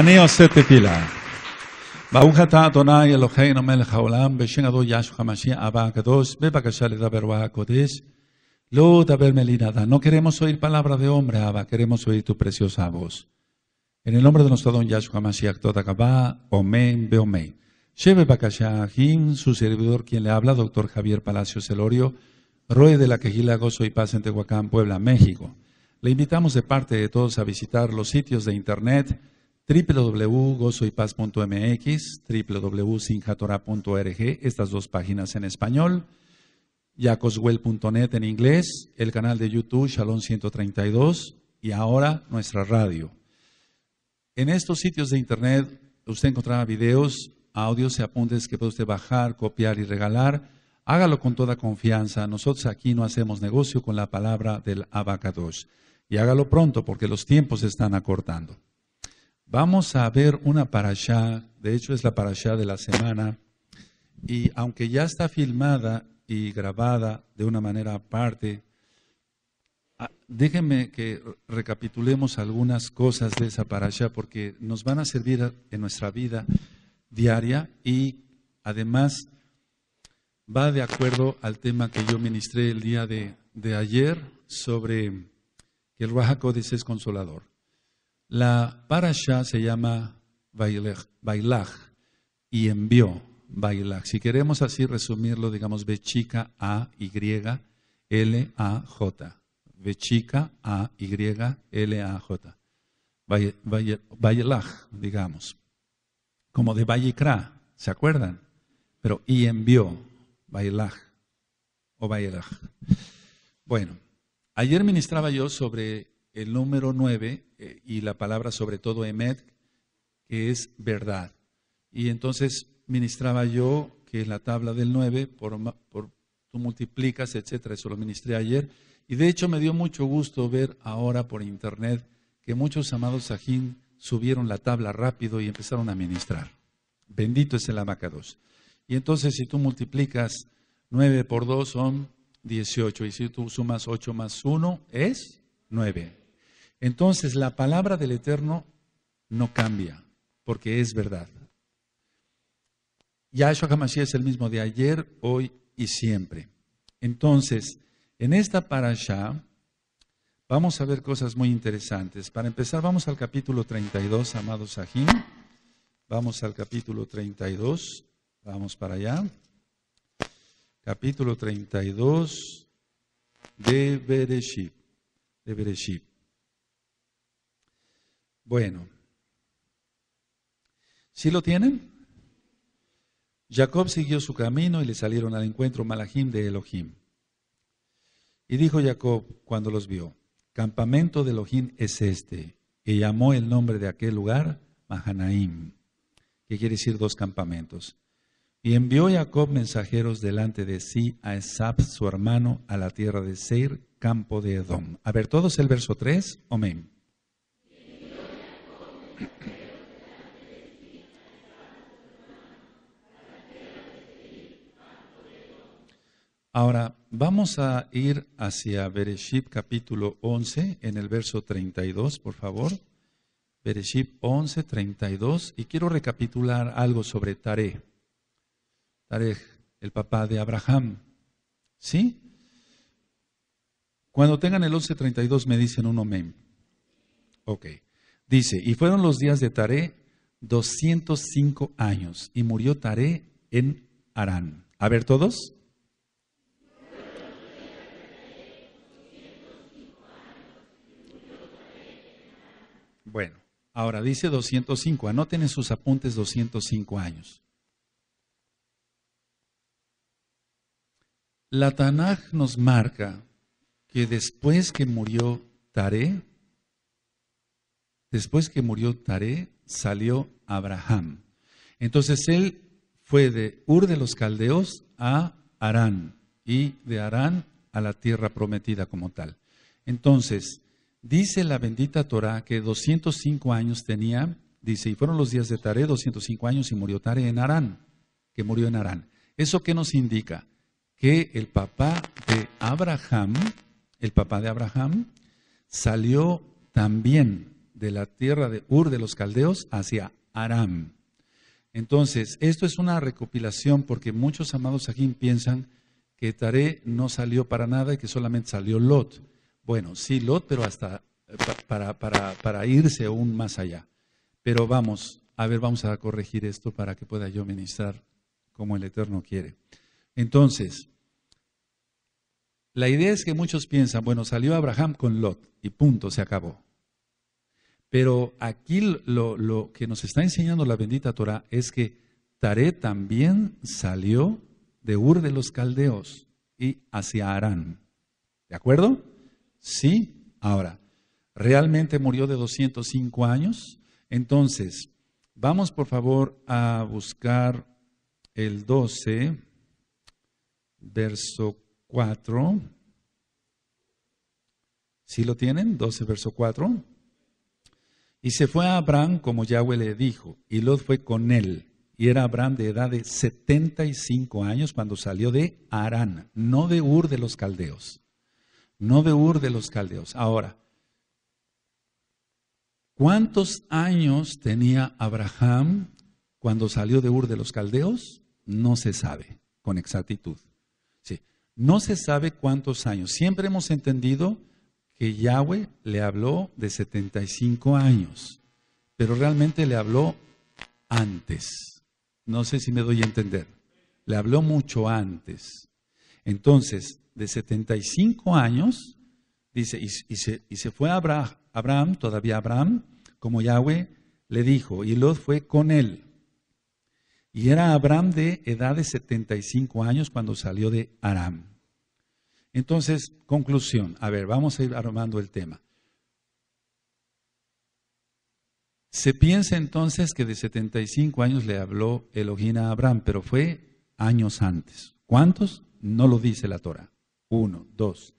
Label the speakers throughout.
Speaker 1: אני עושה תפילה. ברוך אתה אדוני אלוהינו מלך העולם, בשם אדו ישו המשיח, אבא הקדוש, בבקשה לדבר lo הקודש. No queremos oír palabra de hombre, Abba, queremos oír tu preciosa voz. En el nombre de nuestro don Yahshua Mashiach Todakabá, Omen, Beomen. Shebe Bakashahim, su servidor, quien le habla, doctor Javier Palacios Celorio, Roe de la Quejila Gozo y Paz en Tehuacán, Puebla, México. Le invitamos de parte de todos a visitar los sitios de internet www.gozoypaz.mx, www.sinjatora.org, estas dos páginas en español, yacoswell.net en inglés, el canal de YouTube Shalom 132 y ahora nuestra radio. En estos sitios de internet usted encontrará videos, audios y apuntes que puede usted bajar, copiar y regalar. Hágalo con toda confianza. Nosotros aquí no hacemos negocio con la palabra del abacados. Y hágalo pronto porque los tiempos se están acortando. Vamos a ver una parashá, de hecho es la parashá de la semana, y aunque ya está filmada y grabada de una manera aparte, ah, déjenme que recapitulemos algunas cosas de esa parashá porque nos van a servir en nuestra vida diaria y además va de acuerdo al tema que yo ministré el día de, ayer sobre que el Raja es consolador. La parasha se llama Bailaj y envió Bailaj. Si queremos así resumirlo, digamos vechika A Y L A J. Bechika A Y L A J. Bailaj, digamos. Como de Vallicra, ¿se acuerdan? Pero y envió Bailaj o Bailaj. Bueno, ayer ministraba yo sobre el número 9 eh, y la palabra sobre todo emet, que es verdad. Y entonces ministraba yo, que la tabla del 9, por, por tú multiplicas, etcétera, eso lo ministré ayer. Y de hecho me dio mucho gusto ver ahora por internet que muchos amados sajín subieron la tabla rápido y empezaron a ministrar. Bendito es el amacados. Y entonces si tú multiplicas 9 por 2 son 18 y si tú sumas 8 más 1 es 9. Entonces la palabra del Eterno no cambia, porque es verdad. Yahshua Hamashiach es el mismo de ayer, hoy y siempre. Entonces, en esta parasha vamos a ver cosas muy interesantes. Para empezar, vamos al capítulo 32, amados Sahim. Vamos al capítulo 32. Vamos para allá. Capítulo 32 de Bereshit. De Bereshit. Bueno. ¿Sí lo tienen? Jacob siguió su camino y le salieron al encuentro Malajim de Elohim. Y dijo Jacob cuando los vio, campamento de Elohim es este. Y llamó el nombre de aquel lugar Mahanaim, que quiere decir dos campamentos. Y envió Jacob mensajeros delante de sí a Esab, su hermano, a la tierra de Seir, campo de Edom. A ver, todos el verso 3. Amén. Ahora, vamos a ir hacia Bereshit capítulo 11, en el verso 32, por favor. Bereshit 11, 32. Y quiero recapitular algo sobre Tareh. Tareh, el papá de Abraham. ¿Sí? Cuando tengan el 11, 32 me dicen un amén. Ok. Dice, y fueron los días de Taré 205 años, y murió Taré en Arán. A ver todos. Bueno, ahora dice 205, anoten en sus apuntes 205 años. La Tanaj nos marca que después que murió Taré, Después que murió Taré, salió Abraham. Entonces él fue de Ur de los Caldeos a Arán y de Arán a la tierra prometida como tal. Entonces, dice la bendita Torá que 205 años tenía, dice, y fueron los días de Taré, 205 años, y murió Taré en Arán, que murió en Arán. ¿Eso qué nos indica? Que el papá de Abraham, el papá de Abraham, salió también de la tierra de Ur de los Caldeos hacia Aram. Entonces, esto es una recopilación porque muchos amados aquí piensan que Taré no salió para nada y que solamente salió Lot. Bueno, sí Lot, pero hasta eh, para, para irse aún más allá. Pero vamos, a ver, vamos a corregir esto para que pueda yo ministrar como el Eterno quiere. Entonces, la idea es que muchos piensan, bueno, salió Abraham con Lot y punto, se acabó. Pero aquí lo, que nos está enseñando la bendita Torah es que Taré también salió de Ur de los Caldeos y hacia Arán. ¿De acuerdo? Sí. Ahora, realmente murió de 205 años. Entonces, vamos por favor a buscar el 12, verso 4. ¿Sí lo tienen? 12, verso 4. Y se fue a Abraham como Yahweh le dijo, y Lot fue con él. Y era Abraham de edad de 75 años cuando salió de Arán, no de Ur de los Caldeos. No de Ur de los Caldeos. Ahora, ¿cuántos años tenía Abraham cuando salió de Ur de los Caldeos? No se sabe con exactitud. no se sabe cuántos años. Siempre hemos entendido que Yahweh le habló de 75 años, pero realmente le habló antes. No sé si me doy a entender. Le habló mucho antes. Entonces, de 75 años, dice, y, se, fue a Abraham, Abraham, todavía Abraham, como Yahweh le dijo, y Lot fue con él. Y era Abraham de edad de 75 años cuando salió de Aram. Entonces, conclusión. A ver, vamos a ir armando el tema. Se piensa entonces que de 75 años le habló Elohim a Abraham, pero fue años antes. ¿Cuántos? No lo dice la Torah. Uno, dos.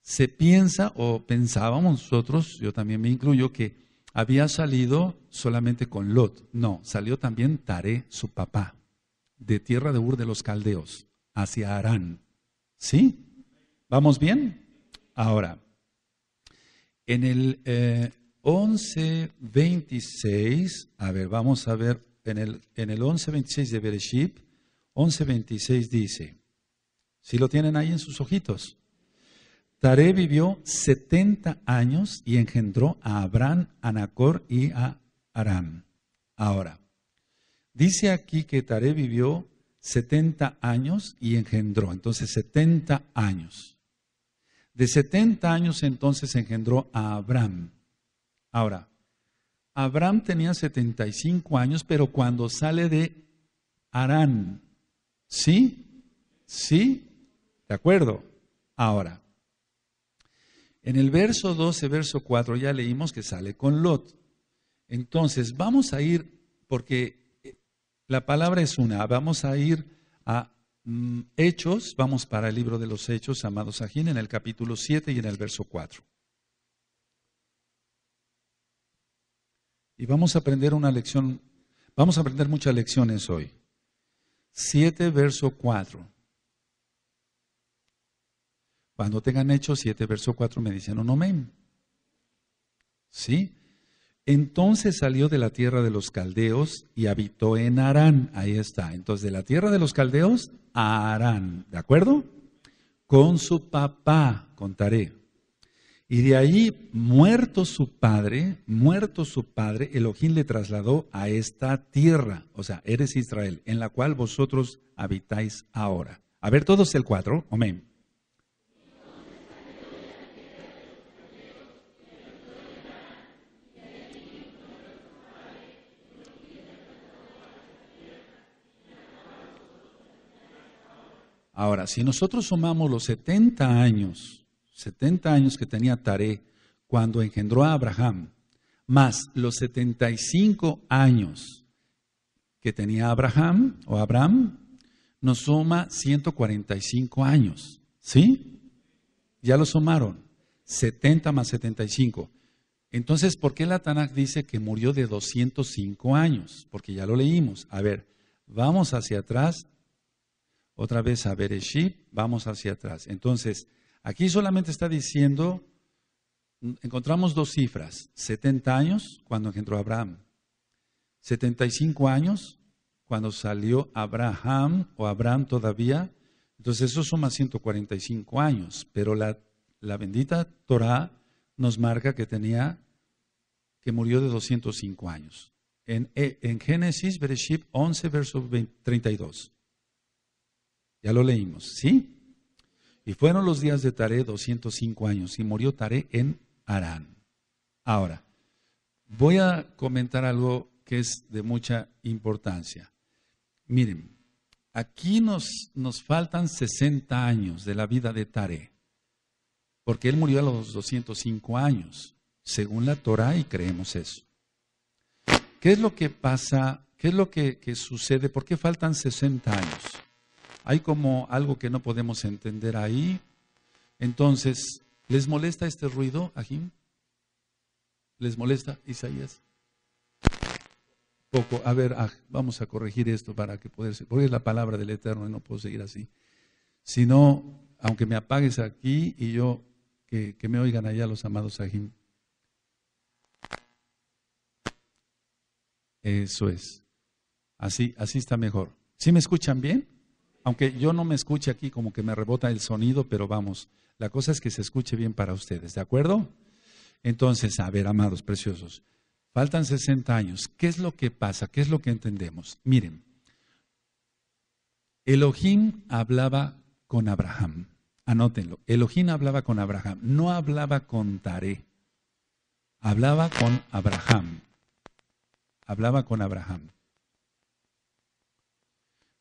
Speaker 1: Se piensa, o pensábamos nosotros, yo también me incluyo, que había salido solamente con Lot. No, salió también Taré, su papá, de tierra de Ur de los Caldeos, hacia Arán. ¿Sí? ¿Vamos bien? Ahora, en el eh, 11.26, a ver, vamos a ver, en el, en el 11.26 de Bereshit, 11.26 dice, si lo tienen ahí en sus ojitos, Tare vivió 70 años y engendró a Abraham, a Nacor y a Aram. Ahora, dice aquí que Tare vivió 70 años y engendró, entonces 70 años. De 70 años entonces engendró a Abraham. Ahora, Abraham tenía 75 años, pero cuando sale de Arán, ¿sí? ¿Sí? ¿De acuerdo? Ahora, en el verso 12, verso 4 ya leímos que sale con Lot. Entonces, vamos a ir, porque eh, la palabra es una, vamos a ir a Mm, hechos, vamos para el libro de los Hechos, amados ajín, en el capítulo 7 y en el verso 4. Y vamos a aprender una lección, vamos a aprender muchas lecciones hoy. 7, verso 4. Cuando tengan Hechos 7, verso 4, me dicen un amén. ¿Sí? Entonces salió de la tierra de los caldeos y habitó en Arán. Ahí está. Entonces, de la tierra de los caldeos a Arán. ¿De acuerdo? Con su papá, contaré. Y de allí, muerto su padre, muerto su padre, Elohim le trasladó a esta tierra, o sea, eres Israel, en la cual vosotros habitáis ahora. A ver todos el cuatro, amén. Ahora, si nosotros sumamos los 70 años, 70 años que tenía Taré cuando engendró a Abraham, más los 75 años que tenía Abraham o Abraham, nos suma 145 años. ¿Sí? Ya lo sumaron. 70 más 75. Entonces, ¿por qué la Tanakh dice que murió de 205 años? Porque ya lo leímos. A ver, vamos hacia atrás otra vez a Bereshit, vamos hacia atrás. Entonces, aquí solamente está diciendo, encontramos dos cifras, 70 años cuando entró Abraham, 75 años cuando salió Abraham o Abraham todavía, entonces eso suma 145 años, pero la, bendita Torah nos marca que tenía, que murió de 205 años. En, Génesis, Bereshit 11, verso 32. Ya lo leímos, ¿sí? Y fueron los días de Taré 205 años y murió Taré en Arán. Ahora, voy a comentar algo que es de mucha importancia. Miren, aquí nos, faltan 60 años de la vida de Taré, porque él murió a los 205 años, según la Torah, y creemos eso. ¿Qué es lo que pasa? ¿Qué es lo que, que sucede? ¿Por qué faltan 60 años? Hay como algo que no podemos entender ahí. Entonces, ¿les molesta este ruido, Ajim? ¿Les molesta, Isaías? Poco. A ver, ah, vamos a corregir esto para que poderse, porque es la palabra del Eterno y no puedo seguir así. Si no, aunque me apagues aquí y yo, que, me oigan allá los amados Ajim. Eso es. Así, así está mejor. ¿Sí me escuchan bien? aunque yo no me escuche aquí como que me rebota el sonido, pero vamos, la cosa es que se escuche bien para ustedes, ¿de acuerdo? Entonces, a ver, amados, preciosos, faltan 60 años. ¿Qué es lo que pasa? ¿Qué es lo que entendemos? Miren, Elohim hablaba con Abraham. Anótenlo, Elohim hablaba con Abraham, no hablaba con Taré, hablaba con Abraham, hablaba con Abraham.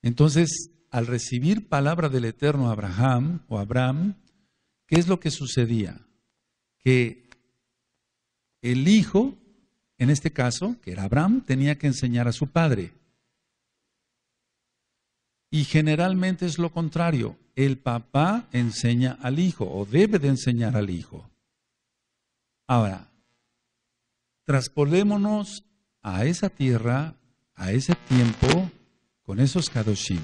Speaker 1: Entonces, al recibir palabra del Eterno Abraham o Abraham, ¿qué es lo que sucedía? Que el hijo, en este caso, que era Abraham, tenía que enseñar a su padre. Y generalmente es lo contrario, el papá enseña al hijo o debe de enseñar al hijo. Ahora, traspolémonos a esa tierra, a ese tiempo, con esos Kadoshim.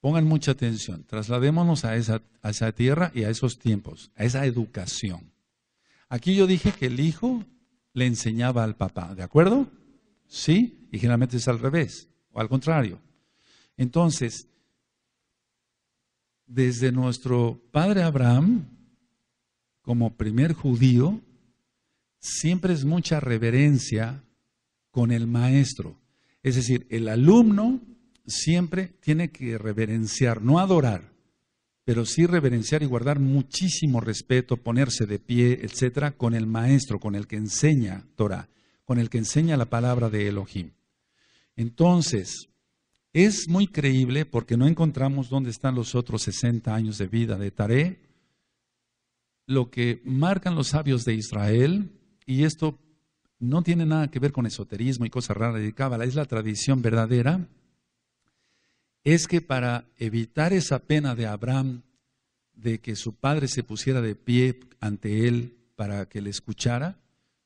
Speaker 1: Pongan mucha atención, trasladémonos a esa, tierra y a esos tiempos, a esa educación. Aquí yo dije que el hijo le enseñaba al papá, ¿de acuerdo? Sí, y generalmente es al revés, o al contrario. Entonces, desde nuestro padre Abraham, como primer judío, siempre es mucha reverencia con el maestro. Es decir, el alumno siempre tiene que reverenciar, no adorar, pero sí reverenciar y guardar muchísimo respeto, ponerse de pie, etcétera, con el maestro, con el que enseña Torah, con el que enseña la palabra de Elohim. Entonces, es muy creíble porque no encontramos dónde están los otros 60 años de vida de Taré, lo que marcan los sabios de Israel, y esto no tiene nada que ver con esoterismo y cosas raras de Cábala, es la tradición verdadera es que para evitar esa pena de Abraham, de que su padre se pusiera de pie ante él para que le escuchara,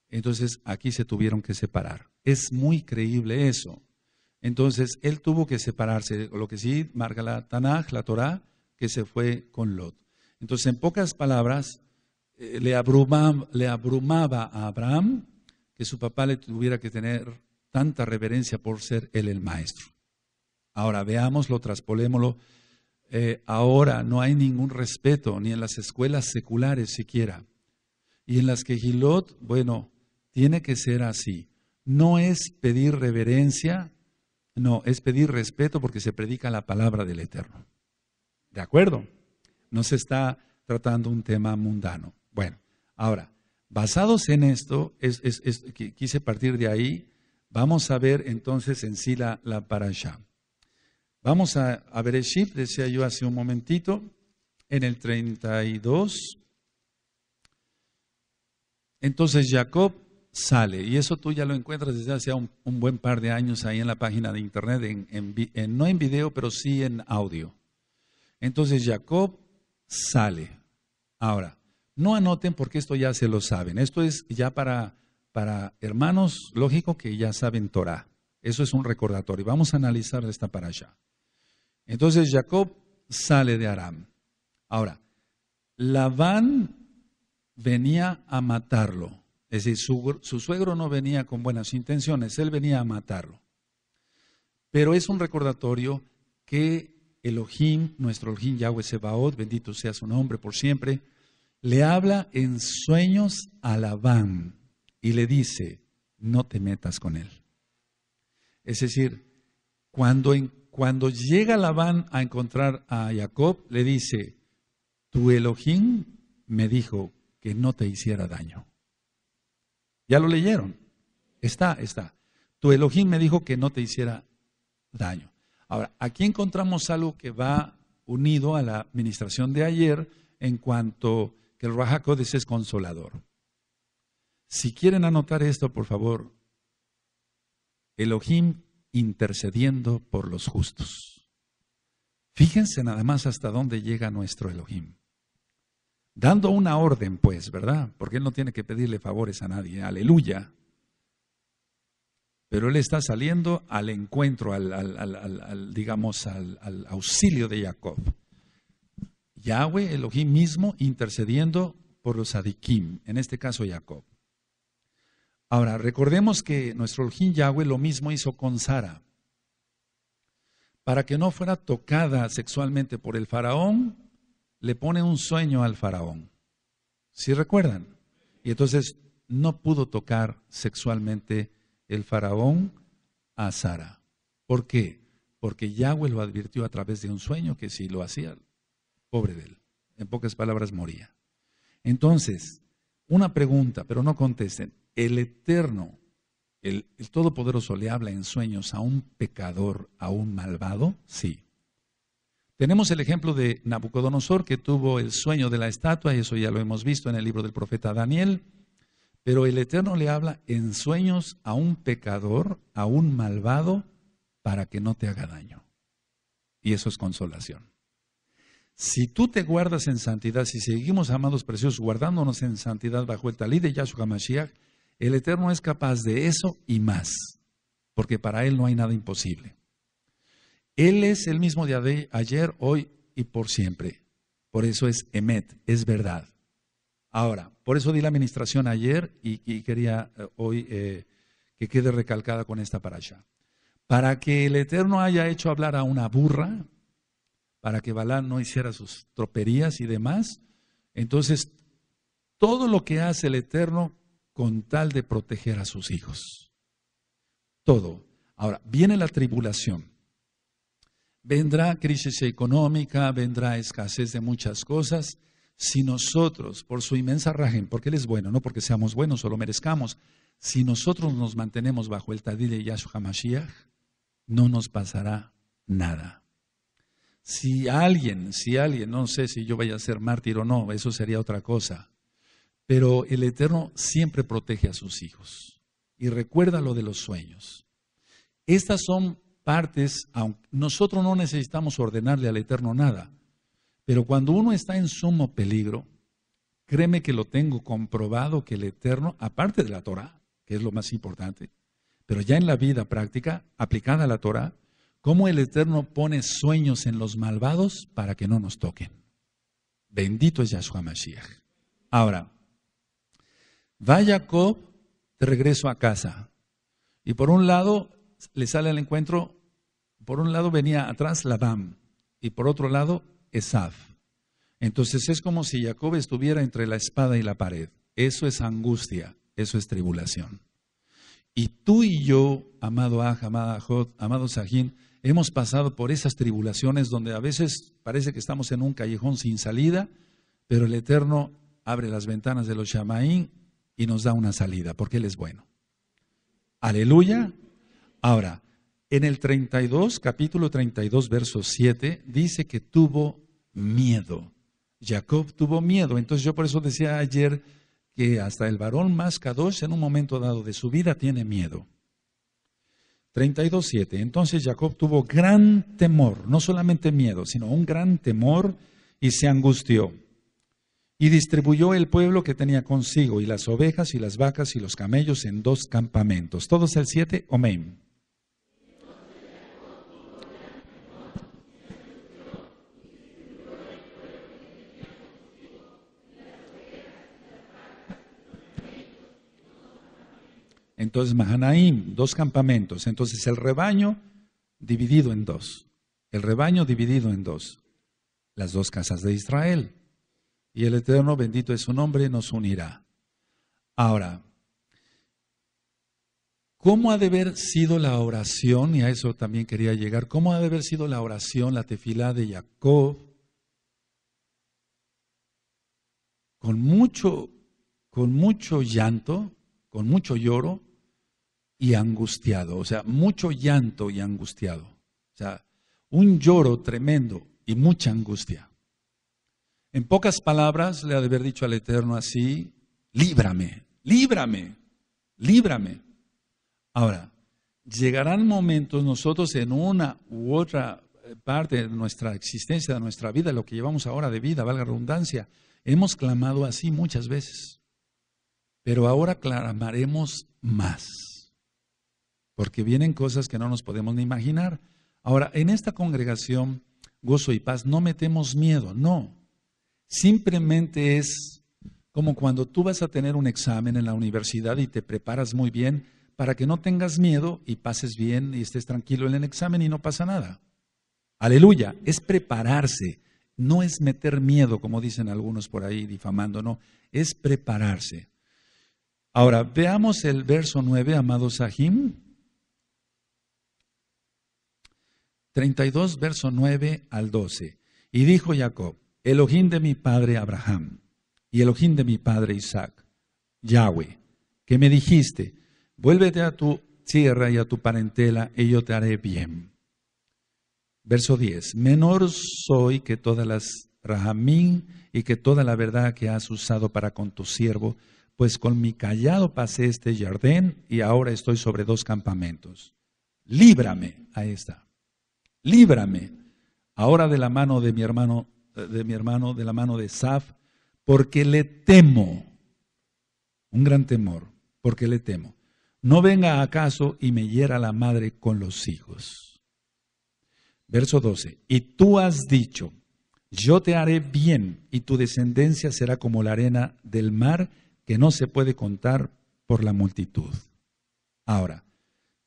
Speaker 1: entonces aquí se tuvieron que separar. Es muy creíble eso. Entonces él tuvo que separarse, lo que sí marca la Tanaj, la Torah, que se fue con Lot. Entonces, en pocas palabras, eh, le abrumaba a Abraham que su papá le tuviera que tener tanta reverencia por ser él el maestro. Ahora, veámoslo, traspolémoslo. Eh, ahora no hay ningún respeto, ni en las escuelas seculares siquiera. Y en las que Gilot, bueno, tiene que ser así. No es pedir reverencia, no, es pedir respeto porque se predica la palabra del Eterno. ¿De acuerdo? No se está tratando un tema mundano. Bueno, ahora, basados en esto, quise partir de ahí, vamos a ver entonces en sí la, la parasha. Vamos a, el shift, decía yo hace un momentito, en el 32. Entonces Jacob sale, y eso tú ya lo encuentras desde hace un, buen par de años ahí en la página de internet, no en video, pero sí en audio. Entonces Jacob sale. Ahora, no anoten porque esto ya se lo saben. Esto es ya para, para hermanos, lógico que ya saben Torah. Eso es un recordatorio. Vamos a analizar esta para allá. Entonces Jacob sale de Aram. Ahora, Labán venía a matarlo. Es decir, su, suegro no venía con buenas intenciones, él venía a matarlo. Pero es un recordatorio que Elohim, nuestro Elohim Yahweh Sebaot, bendito sea su nombre por siempre, le habla en sueños a Labán y le dice, no te metas con él. Es decir, cuando en cuando llega Labán a encontrar a Jacob, le dice, tu Elohim me dijo que no te hiciera daño. ¿Ya lo leyeron? Está, está. Tu Elohim me dijo que no te hiciera daño. Ahora, aquí encontramos algo que va unido a la administración de ayer en cuanto que el Raja es consolador. Si quieren anotar esto, por favor, Elohim intercediendo por los justos. Fíjense nada más hasta dónde llega nuestro Elohim. Dando una orden, pues, ¿verdad? Porque Él no tiene que pedirle favores a nadie, aleluya. Pero Él está saliendo al encuentro, al, digamos, al auxilio de Jacob. Yahweh, Elohim mismo, intercediendo por los adikim, en este caso Jacob. Ahora, recordemos que nuestro Elohim Yahweh lo mismo hizo con Sara. Para que no fuera tocada sexualmente por el faraón, le pone un sueño al faraón. ¿Sí recuerdan? Y entonces no pudo tocar sexualmente el faraón a Sara. ¿Por qué? Porque Yahweh lo advirtió a través de un sueño que si lo hacía, pobre de él, en pocas palabras moría. Entonces, una pregunta, pero no contesten el Eterno, el, Todopoderoso le habla en sueños a un pecador, a un malvado, sí. Tenemos el ejemplo de Nabucodonosor que tuvo el sueño de la estatua, y eso ya lo hemos visto en el libro del profeta Daniel, pero el Eterno le habla en sueños a un pecador, a un malvado, para que no te haga daño. Y eso es consolación. Si tú te guardas en santidad, si seguimos, amados preciosos, guardándonos en santidad bajo el talí de Yahshua Mashiach, el Eterno es capaz de eso y más, porque para Él no hay nada imposible. Él es el mismo día de ayer, hoy y por siempre. Por eso es Emet, es verdad. Ahora, por eso di la administración ayer y, quería eh, hoy eh, que quede recalcada con esta allá, Para que el Eterno haya hecho hablar a una burra, para que Balán no hiciera sus troperías y demás, entonces todo lo que hace el Eterno con tal de proteger a sus hijos. Todo. Ahora, viene la tribulación. Vendrá crisis económica, vendrá escasez de muchas cosas. Si nosotros, por su inmensa rajen, porque Él es bueno, no porque seamos buenos o lo merezcamos, si nosotros nos mantenemos bajo el Tadil de Yahshua Mashiach, no nos pasará nada. Si alguien, si alguien, no sé si yo vaya a ser mártir o no, eso sería otra cosa. Pero el Eterno siempre protege a sus hijos. Y recuerda lo de los sueños. Estas son partes, nosotros no necesitamos ordenarle al Eterno nada, pero cuando uno está en sumo peligro, créeme que lo tengo comprobado que el Eterno, aparte de la Torah, que es lo más importante, pero ya en la vida práctica, aplicada a la Torah, cómo el Eterno pone sueños en los malvados para que no nos toquen. Bendito es Yahshua Mashiach. Ahora, Va Jacob de regreso a casa. Y por un lado le sale al encuentro, por un lado venía atrás Labán y por otro lado Esaf. Entonces es como si Jacob estuviera entre la espada y la pared. Eso es angustia, eso es tribulación. Y tú y yo, amado Aj, amado Jod, amado Sahin hemos pasado por esas tribulaciones donde a veces parece que estamos en un callejón sin salida, pero el Eterno abre las ventanas de los Shamaín y nos da una salida, porque Él es bueno. Aleluya. Ahora, en el 32, capítulo 32, verso 7, dice que tuvo miedo. Jacob tuvo miedo. Entonces yo por eso decía ayer que hasta el varón más Kadosh en un momento dado de su vida tiene miedo. 32.7. Entonces Jacob tuvo gran temor, no solamente miedo, sino un gran temor y se angustió. Y distribuyó el pueblo que tenía consigo, y las ovejas y las vacas y los camellos en dos campamentos. Todos el siete, Omeim. Entonces, Mahanaim, dos campamentos. Entonces, el rebaño dividido en dos. El rebaño dividido en dos. Las dos casas de Israel y el Eterno, bendito es su nombre, nos unirá. Ahora, ¿cómo ha de haber sido la oración? Y a eso también quería llegar. ¿Cómo ha de haber sido la oración, la tefilá de Jacob? Con mucho, con mucho llanto, con mucho lloro y angustiado. O sea, mucho llanto y angustiado. O sea, un lloro tremendo y mucha angustia. En pocas palabras le ha de haber dicho al Eterno así, líbrame, líbrame, líbrame. Ahora, llegarán momentos nosotros en una u otra eh, parte de nuestra existencia, de nuestra vida, lo que llevamos ahora de vida, valga redundancia, hemos clamado así muchas veces, pero ahora clamaremos más, porque vienen cosas que no nos podemos ni imaginar. Ahora, en esta congregación, gozo y paz, no metemos miedo, no. Simplemente es como cuando tú vas a tener un examen en la universidad y te preparas muy bien para que no tengas miedo y pases bien y estés tranquilo en el examen y no pasa nada. Aleluya, es prepararse, no es meter miedo, como dicen algunos por ahí difamando, no, es prepararse. Ahora, veamos el verso 9, amado Sahim. 32, verso 9 al 12. Y dijo Jacob, ojín de mi padre Abraham y ojín de mi padre Isaac, Yahweh, que me dijiste, vuélvete a tu tierra y a tu parentela y yo te haré bien. Verso 10, menor soy que todas las Rahamín y que toda la verdad que has usado para con tu siervo, pues con mi callado pasé este jardín y ahora estoy sobre dos campamentos. Líbrame, a esta, líbrame ahora de la mano de mi hermano de mi hermano, de la mano de Saf, porque le temo, un gran temor, porque le temo. No venga acaso y me hiera la madre con los hijos. Verso 12. Y tú has dicho, yo te haré bien y tu descendencia será como la arena del mar que no se puede contar por la multitud. Ahora,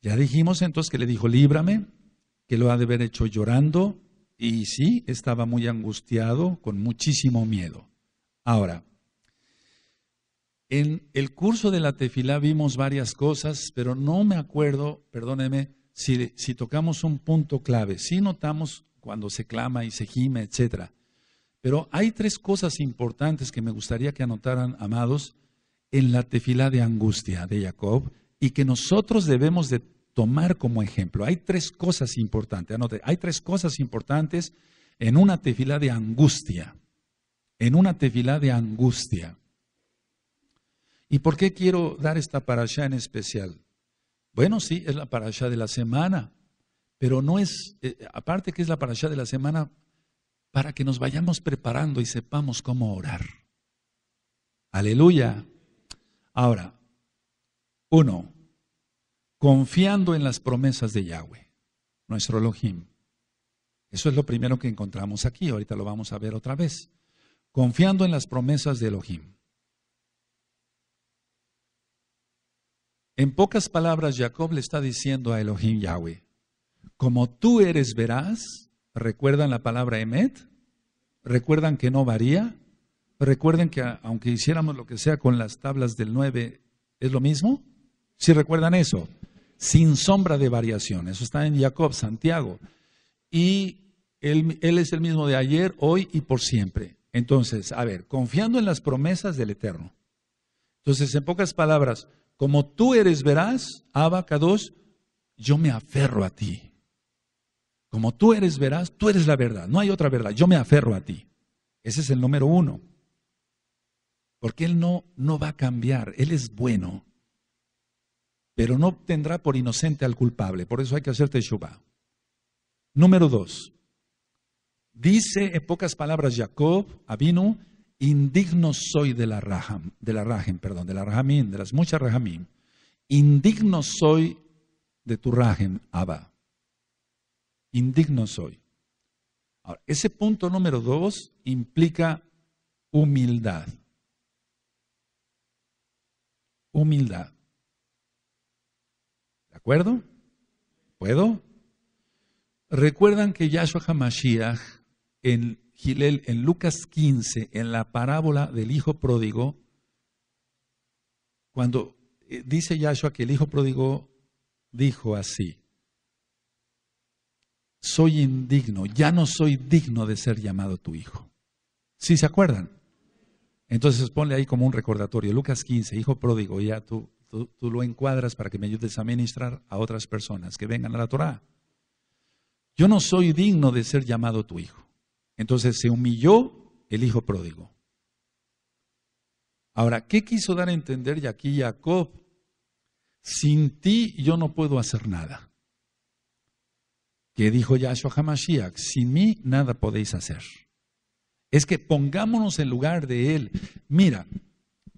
Speaker 1: ya dijimos entonces que le dijo, líbrame, que lo ha de haber hecho llorando, y sí, estaba muy angustiado, con muchísimo miedo. Ahora, en el curso de la tefilá vimos varias cosas, pero no me acuerdo, perdóneme, si, tocamos un punto clave. Sí notamos cuando se clama y se gime, etc. Pero hay tres cosas importantes que me gustaría que anotaran, amados, en la tefilá de angustia de Jacob y que nosotros debemos de tomar como ejemplo. Hay tres cosas importantes, anote, hay tres cosas importantes en una tefilá de angustia, en una tefilá de angustia. ¿Y por qué quiero dar esta parasha en especial? Bueno, sí, es la parasha de la semana, pero no es, eh, aparte que es la parasha de la semana, para que nos vayamos preparando y sepamos cómo orar. Aleluya. Ahora, uno, confiando en las promesas de Yahweh, nuestro Elohim. Eso es lo primero que encontramos aquí, ahorita lo vamos a ver otra vez. Confiando en las promesas de Elohim. En pocas palabras, Jacob le está diciendo a Elohim Yahweh, como tú eres verás. recuerdan la palabra Emet, recuerdan que no varía, recuerden que aunque hiciéramos lo que sea con las tablas del nueve, es lo mismo. Si recuerdan eso, sin sombra de variación. Eso está en Jacob, Santiago. Y él, es el mismo de ayer, hoy y por siempre. Entonces, a ver, confiando en las promesas del Eterno. Entonces, en pocas palabras, como tú eres verás, 2 yo me aferro a ti. Como tú eres veraz, tú eres la verdad, no hay otra verdad, yo me aferro a ti. Ese es el número uno. Porque Él no, no va a cambiar, Él es bueno pero no obtendrá por inocente al culpable. Por eso hay que hacerte Teshuvah. Número dos. Dice en pocas palabras Jacob, Abinu, indigno soy de la Raham, de la rajen, perdón, de la Rahamim, de las muchas Rahamim. Indigno soy de tu rajen, Abba. Indigno soy. ese punto número dos implica humildad. Humildad acuerdo? ¿Puedo? Recuerdan que Yahshua HaMashiach en Gilel, en Lucas 15, en la parábola del hijo pródigo, cuando eh, dice Yahshua que el hijo pródigo dijo así: Soy indigno, ya no soy digno de ser llamado tu hijo. ¿Sí se acuerdan? Entonces ponle ahí como un recordatorio, Lucas 15, hijo pródigo, ya tú tú, lo encuadras para que me ayudes a ministrar a otras personas que vengan a la Torah. Yo no soy digno de ser llamado tu hijo. Entonces se humilló el hijo pródigo. Ahora, ¿qué quiso dar a entender y aquí Jacob? Sin ti yo no puedo hacer nada. ¿Qué dijo Yahshua Hamashiach, sin mí nada podéis hacer. Es que pongámonos en lugar de él. Mira,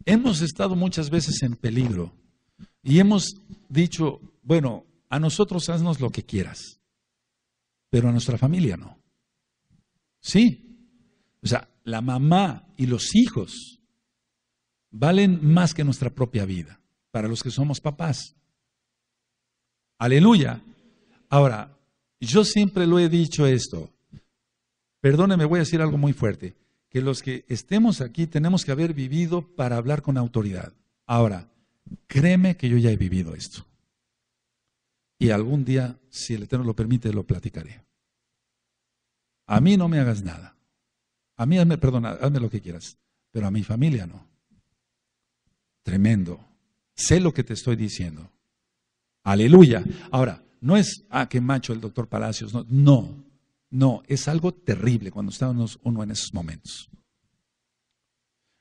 Speaker 1: hemos estado muchas veces en peligro y hemos dicho, bueno, a nosotros haznos lo que quieras, pero a nuestra familia no. Sí. O sea, la mamá y los hijos valen más que nuestra propia vida, para los que somos papás. Aleluya. Ahora, yo siempre lo he dicho esto. Perdóneme, voy a decir algo muy fuerte. Que los que estemos aquí tenemos que haber vivido para hablar con autoridad. Ahora, Créeme que yo ya he vivido esto. Y algún día, si el Eterno lo permite, lo platicaré. A mí no me hagas nada. A mí, hazme, perdona, hazme lo que quieras, pero a mi familia no. Tremendo. Sé lo que te estoy diciendo. Aleluya. Ahora, no es, a ah, qué macho el doctor Palacios. No, no, no es algo terrible cuando está uno en esos momentos.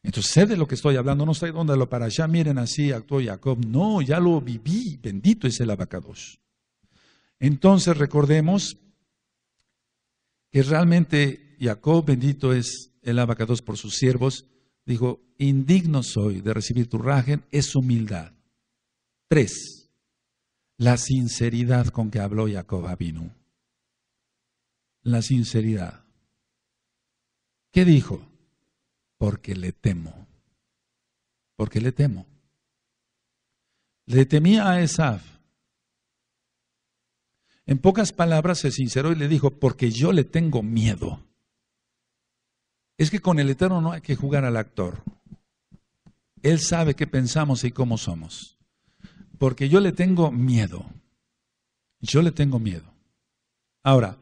Speaker 1: Entonces sé de lo que estoy hablando, no estoy dónde lo para allá, miren así actuó Jacob. No, ya lo viví, bendito es el abacados. Entonces recordemos que realmente Jacob, bendito es el abacados por sus siervos, dijo, indigno soy de recibir tu rajen, es humildad. Tres, la sinceridad con que habló Jacob vino La sinceridad. ¿Qué dijo? Porque le temo. Porque le temo. Le temía a Esaf. En pocas palabras se sinceró y le dijo, porque yo le tengo miedo. Es que con el Eterno no hay que jugar al actor. Él sabe qué pensamos y cómo somos. Porque yo le tengo miedo. Yo le tengo miedo. Ahora,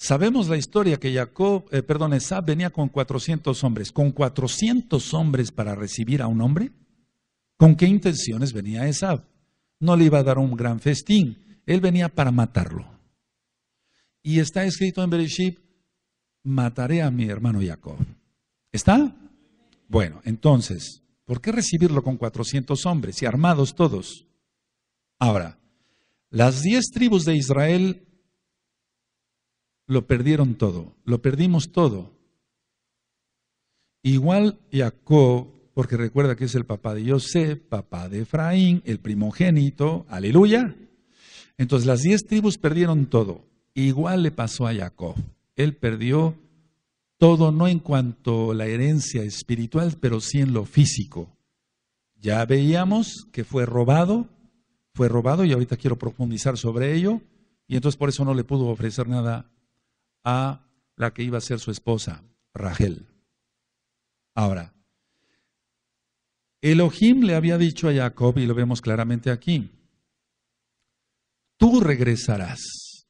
Speaker 1: Sabemos la historia que Jacob, eh, Esab venía con 400 hombres. ¿Con 400 hombres para recibir a un hombre? ¿Con qué intenciones venía Esab? No le iba a dar un gran festín, él venía para matarlo. Y está escrito en Bereshit, mataré a mi hermano Jacob. ¿Está? Bueno, entonces, ¿por qué recibirlo con 400 hombres y armados todos? Ahora, las diez tribus de Israel lo perdieron todo, lo perdimos todo. Igual Jacob, porque recuerda que es el papá de José, papá de Efraín, el primogénito, aleluya. Entonces las diez tribus perdieron todo. Igual le pasó a Jacob. Él perdió todo, no en cuanto a la herencia espiritual, pero sí en lo físico. Ya veíamos que fue robado, fue robado y ahorita quiero profundizar sobre ello. Y entonces por eso no le pudo ofrecer nada a la que iba a ser su esposa, Rachel. Ahora, Elohim le había dicho a Jacob, y lo vemos claramente aquí, tú regresarás,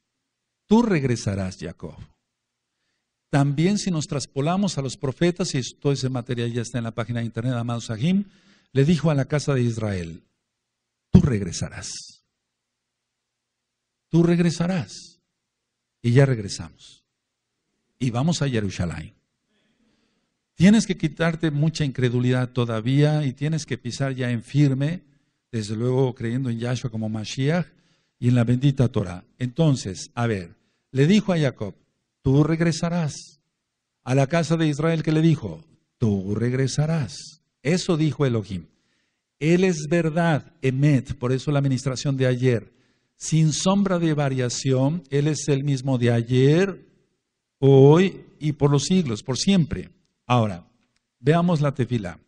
Speaker 1: tú regresarás, Jacob. También si nos traspolamos a los profetas, y todo ese material ya está en la página de internet, Amado Sahim, le dijo a la casa de Israel, tú regresarás, tú regresarás y ya regresamos. Y vamos a Jerusalén. Tienes que quitarte mucha incredulidad todavía y tienes que pisar ya en firme, desde luego creyendo en Yahshua como Mashiach y en la bendita Torah. Entonces, a ver, le dijo a Jacob, tú regresarás. A la casa de Israel que le dijo, tú regresarás. Eso dijo Elohim. Él es verdad, Emet, por eso la administración de ayer sin sombra de variación, Él es el mismo de ayer, hoy y por los siglos, por siempre. Ahora, veamos la tefila.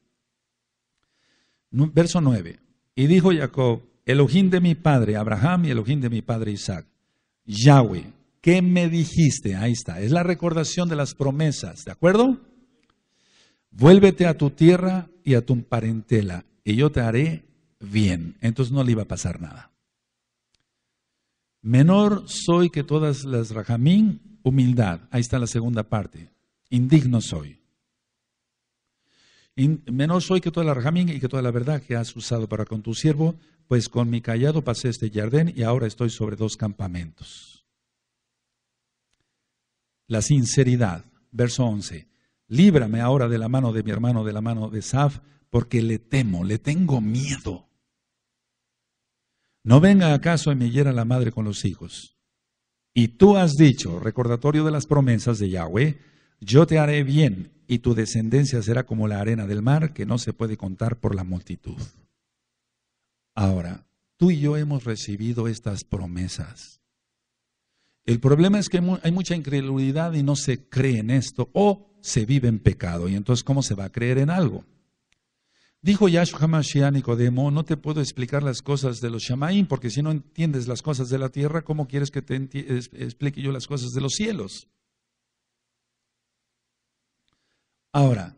Speaker 1: Verso 9. Y dijo Jacob, Elohim de mi padre Abraham y Elohim de mi padre Isaac, Yahweh, ¿qué me dijiste? Ahí está, es la recordación de las promesas, ¿de acuerdo? Vuélvete a tu tierra y a tu parentela, y yo te haré bien. Entonces no le iba a pasar nada. Menor soy que todas las rajamín, humildad. Ahí está la segunda parte. Indigno soy. menor soy que todas las rajamín y que toda la verdad que has usado para con tu siervo, pues con mi callado pasé este jardín y ahora estoy sobre dos campamentos. La sinceridad, verso 11. Líbrame ahora de la mano de mi hermano, de la mano de Saf, porque le temo, le tengo miedo. No venga acaso a mi hiera la madre con los hijos. Y tú has dicho, recordatorio de las promesas de Yahweh, yo te haré bien y tu descendencia será como la arena del mar que no se puede contar por la multitud. Ahora, tú y yo hemos recibido estas promesas. El problema es que hay mucha incredulidad y no se cree en esto o se vive en pecado. Y entonces, ¿cómo se va a creer en algo? Dijo Yahshua Hamashiach Nicodemo, no te puedo explicar las cosas de los Shamaim, porque si no entiendes las cosas de la tierra, ¿cómo quieres que te explique yo las cosas de los cielos? Ahora,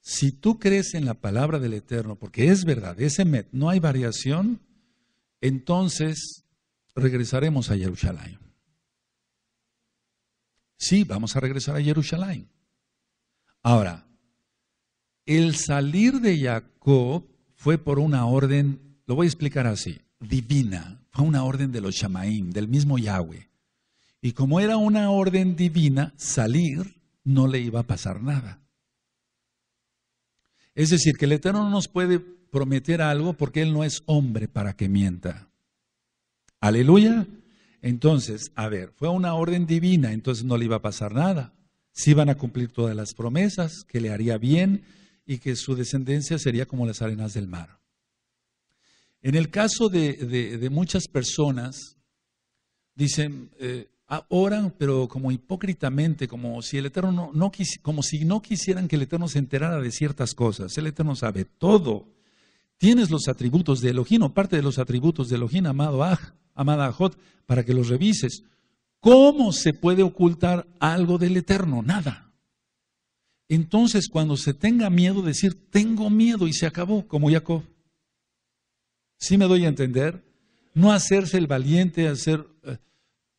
Speaker 1: si tú crees en la palabra del Eterno, porque es verdad, es Emet, no hay variación, entonces regresaremos a Jerusalén. Sí, vamos a regresar a Jerusalén. Ahora, el salir de Jacob fue por una orden, lo voy a explicar así, divina. Fue una orden de los Shamaim, del mismo Yahweh. Y como era una orden divina, salir no le iba a pasar nada. Es decir, que el Eterno no nos puede prometer algo porque Él no es hombre para que mienta. Aleluya. Entonces, a ver, fue una orden divina, entonces no le iba a pasar nada. Si iban a cumplir todas las promesas, que le haría bien, y que su descendencia sería como las arenas del mar. En el caso de, muchas personas, dicen, eh, ah, oran, pero como hipócritamente, como si el Eterno no, no como si no quisieran que el Eterno se enterara de ciertas cosas. El Eterno sabe todo. Tienes los atributos de Elohim, o parte de los atributos de Elohim, amado ah amada Ajot, para que los revises. ¿Cómo se puede ocultar algo del Eterno? Nada. Entonces, cuando se tenga miedo, decir, tengo miedo y se acabó, como Jacob. ¿Sí me doy a entender? No hacerse el valiente, hacer... Eh,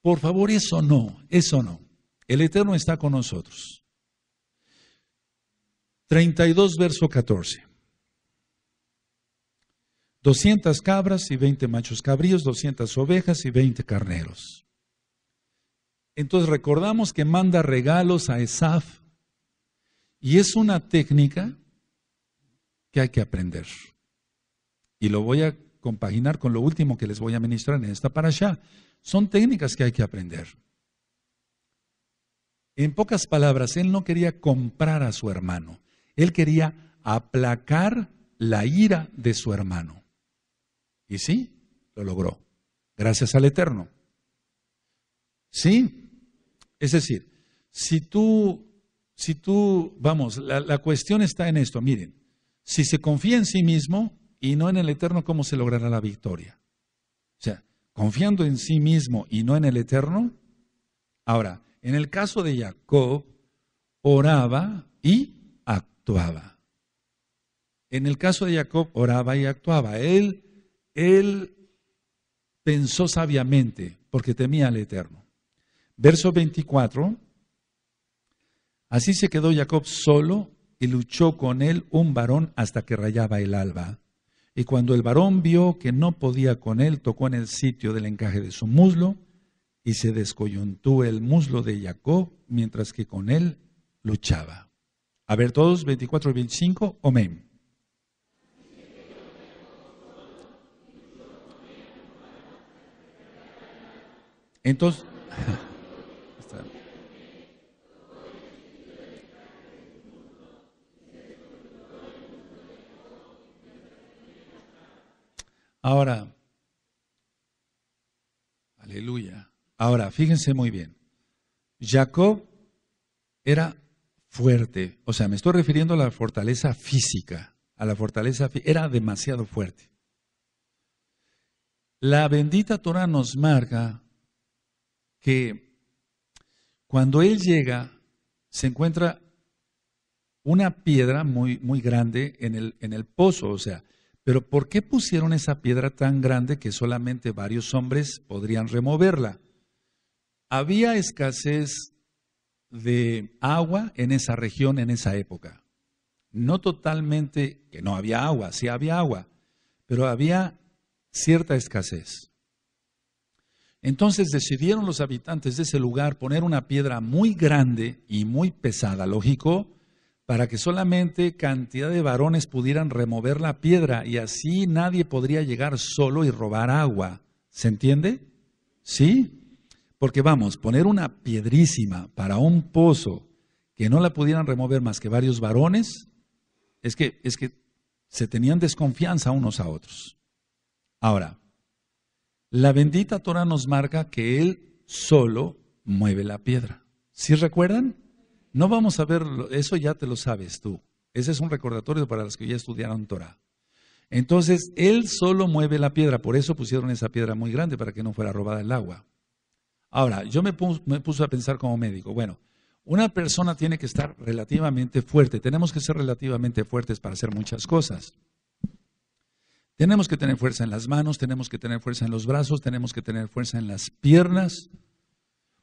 Speaker 1: por favor, eso no, eso no. El Eterno está con nosotros. 32, verso 14. 200 cabras y 20 machos cabríos, 200 ovejas y 20 carneros. Entonces recordamos que manda regalos a Esaf y es una técnica que hay que aprender. Y lo voy a compaginar con lo último que les voy a ministrar en esta parasha. Son técnicas que hay que aprender. En pocas palabras, él no quería comprar a su hermano. Él quería aplacar la ira de su hermano. Y sí, lo logró. Gracias al Eterno. Sí. Es decir, si tú si tú, vamos, la, cuestión está en esto, miren, si se confía en sí mismo y no en el eterno, ¿cómo se logrará la victoria? O sea, confiando en sí mismo y no en el eterno. Ahora, en el caso de Jacob, oraba y actuaba. En el caso de Jacob, oraba y actuaba. Él, él pensó sabiamente porque temía al eterno. Verso 24 Así se quedó Jacob solo y luchó con él un varón hasta que rayaba el alba. Y cuando el varón vio que no podía con él, tocó en el sitio del encaje de su muslo y se descoyuntó el muslo de Jacob mientras que con él luchaba. A ver todos, 24 y 25, Entonces... Ahora, aleluya. Ahora, fíjense muy bien. Jacob era fuerte, o sea, me estoy refiriendo a la fortaleza física, a la fortaleza, era demasiado fuerte. La bendita Torah nos marca que cuando él llega, se encuentra una piedra muy, muy grande en el, en el pozo, o sea, pero ¿por qué pusieron esa piedra tan grande que solamente varios hombres podrían removerla? Había escasez de agua en esa región en esa época. No totalmente que no había agua, sí había agua, pero había cierta escasez. Entonces decidieron los habitantes de ese lugar poner una piedra muy grande y muy pesada, lógico, para que solamente cantidad de varones pudieran remover la piedra y así nadie podría llegar solo y robar agua. ¿Se entiende? ¿Sí? Porque vamos, poner una piedrísima para un pozo que no la pudieran remover más que varios varones, es que, es que se tenían desconfianza unos a otros. Ahora, la bendita Torah nos marca que Él solo mueve la piedra. ¿Sí recuerdan? No vamos a ver, eso ya te lo sabes tú. Ese es un recordatorio para los que ya estudiaron Torah. Entonces, él solo mueve la piedra, por eso pusieron esa piedra muy grande para que no fuera robada el agua. Ahora, yo me, me puse a pensar como médico, bueno, una persona tiene que estar relativamente fuerte, tenemos que ser relativamente fuertes para hacer muchas cosas. Tenemos que tener fuerza en las manos, tenemos que tener fuerza en los brazos, tenemos que tener fuerza en las piernas,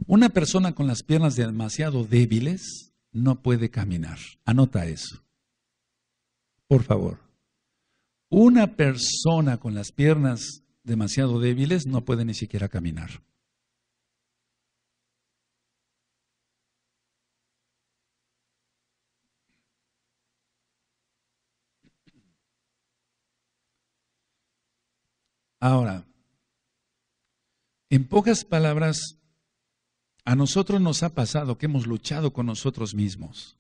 Speaker 1: una persona con las piernas demasiado débiles no puede caminar. Anota eso. Por favor. Una persona con las piernas demasiado débiles no puede ni siquiera caminar. Ahora, en pocas palabras, a nosotros nos ha pasado que hemos luchado con nosotros mismos,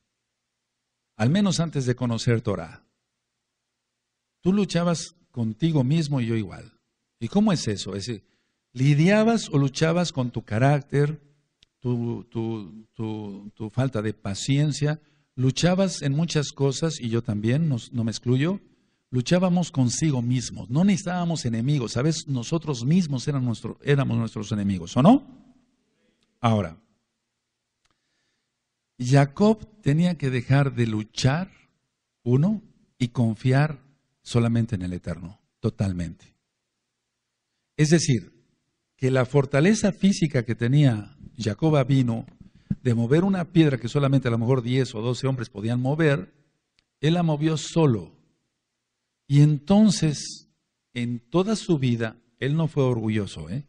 Speaker 1: al menos antes de conocer Torah. Tú luchabas contigo mismo y yo igual. ¿Y cómo es eso? Es eh, lidiabas o luchabas con tu carácter, tu, tu, tu, tu falta de paciencia, luchabas en muchas cosas, y yo también, no, me excluyo, luchábamos consigo mismos, no necesitábamos enemigos, ¿sabes? nosotros mismos eran nuestro, éramos nuestros enemigos, ¿o no? Ahora, Jacob tenía que dejar de luchar, uno, y confiar solamente en el Eterno, totalmente. Es decir, que la fortaleza física que tenía Jacob vino de mover una piedra que solamente a lo mejor 10 o 12 hombres podían mover, él la movió solo. Y entonces, en toda su vida, él no fue orgulloso, ¿eh?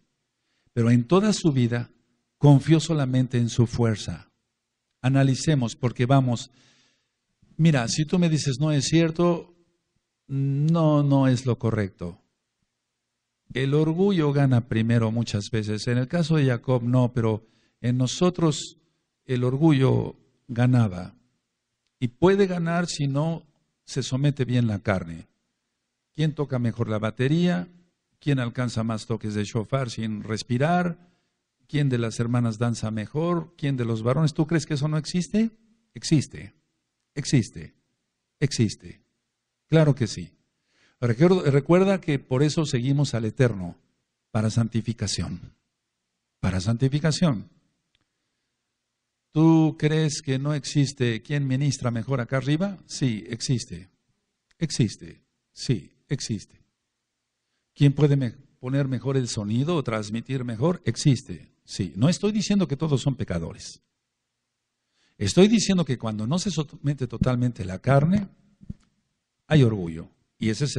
Speaker 1: pero en toda su vida Confió solamente en su fuerza. Analicemos porque vamos, mira, si tú me dices no es cierto, no, no es lo correcto. El orgullo gana primero muchas veces. En el caso de Jacob no, pero en nosotros el orgullo ganaba. Y puede ganar si no se somete bien la carne. ¿Quién toca mejor la batería? ¿Quién alcanza más toques de shofar sin respirar? quién de las hermanas danza mejor, quién de los varones. ¿Tú crees que eso no existe? Existe, existe, existe. Claro que sí. Recuerda que por eso seguimos al Eterno, para santificación. Para santificación. ¿Tú crees que no existe quien ministra mejor acá arriba? Sí, existe. Existe. Sí, existe. ¿Quién puede poner mejor el sonido o transmitir mejor? Existe. Sí, no estoy diciendo que todos son pecadores. Estoy diciendo que cuando no se somete totalmente la carne, hay orgullo. Y ese es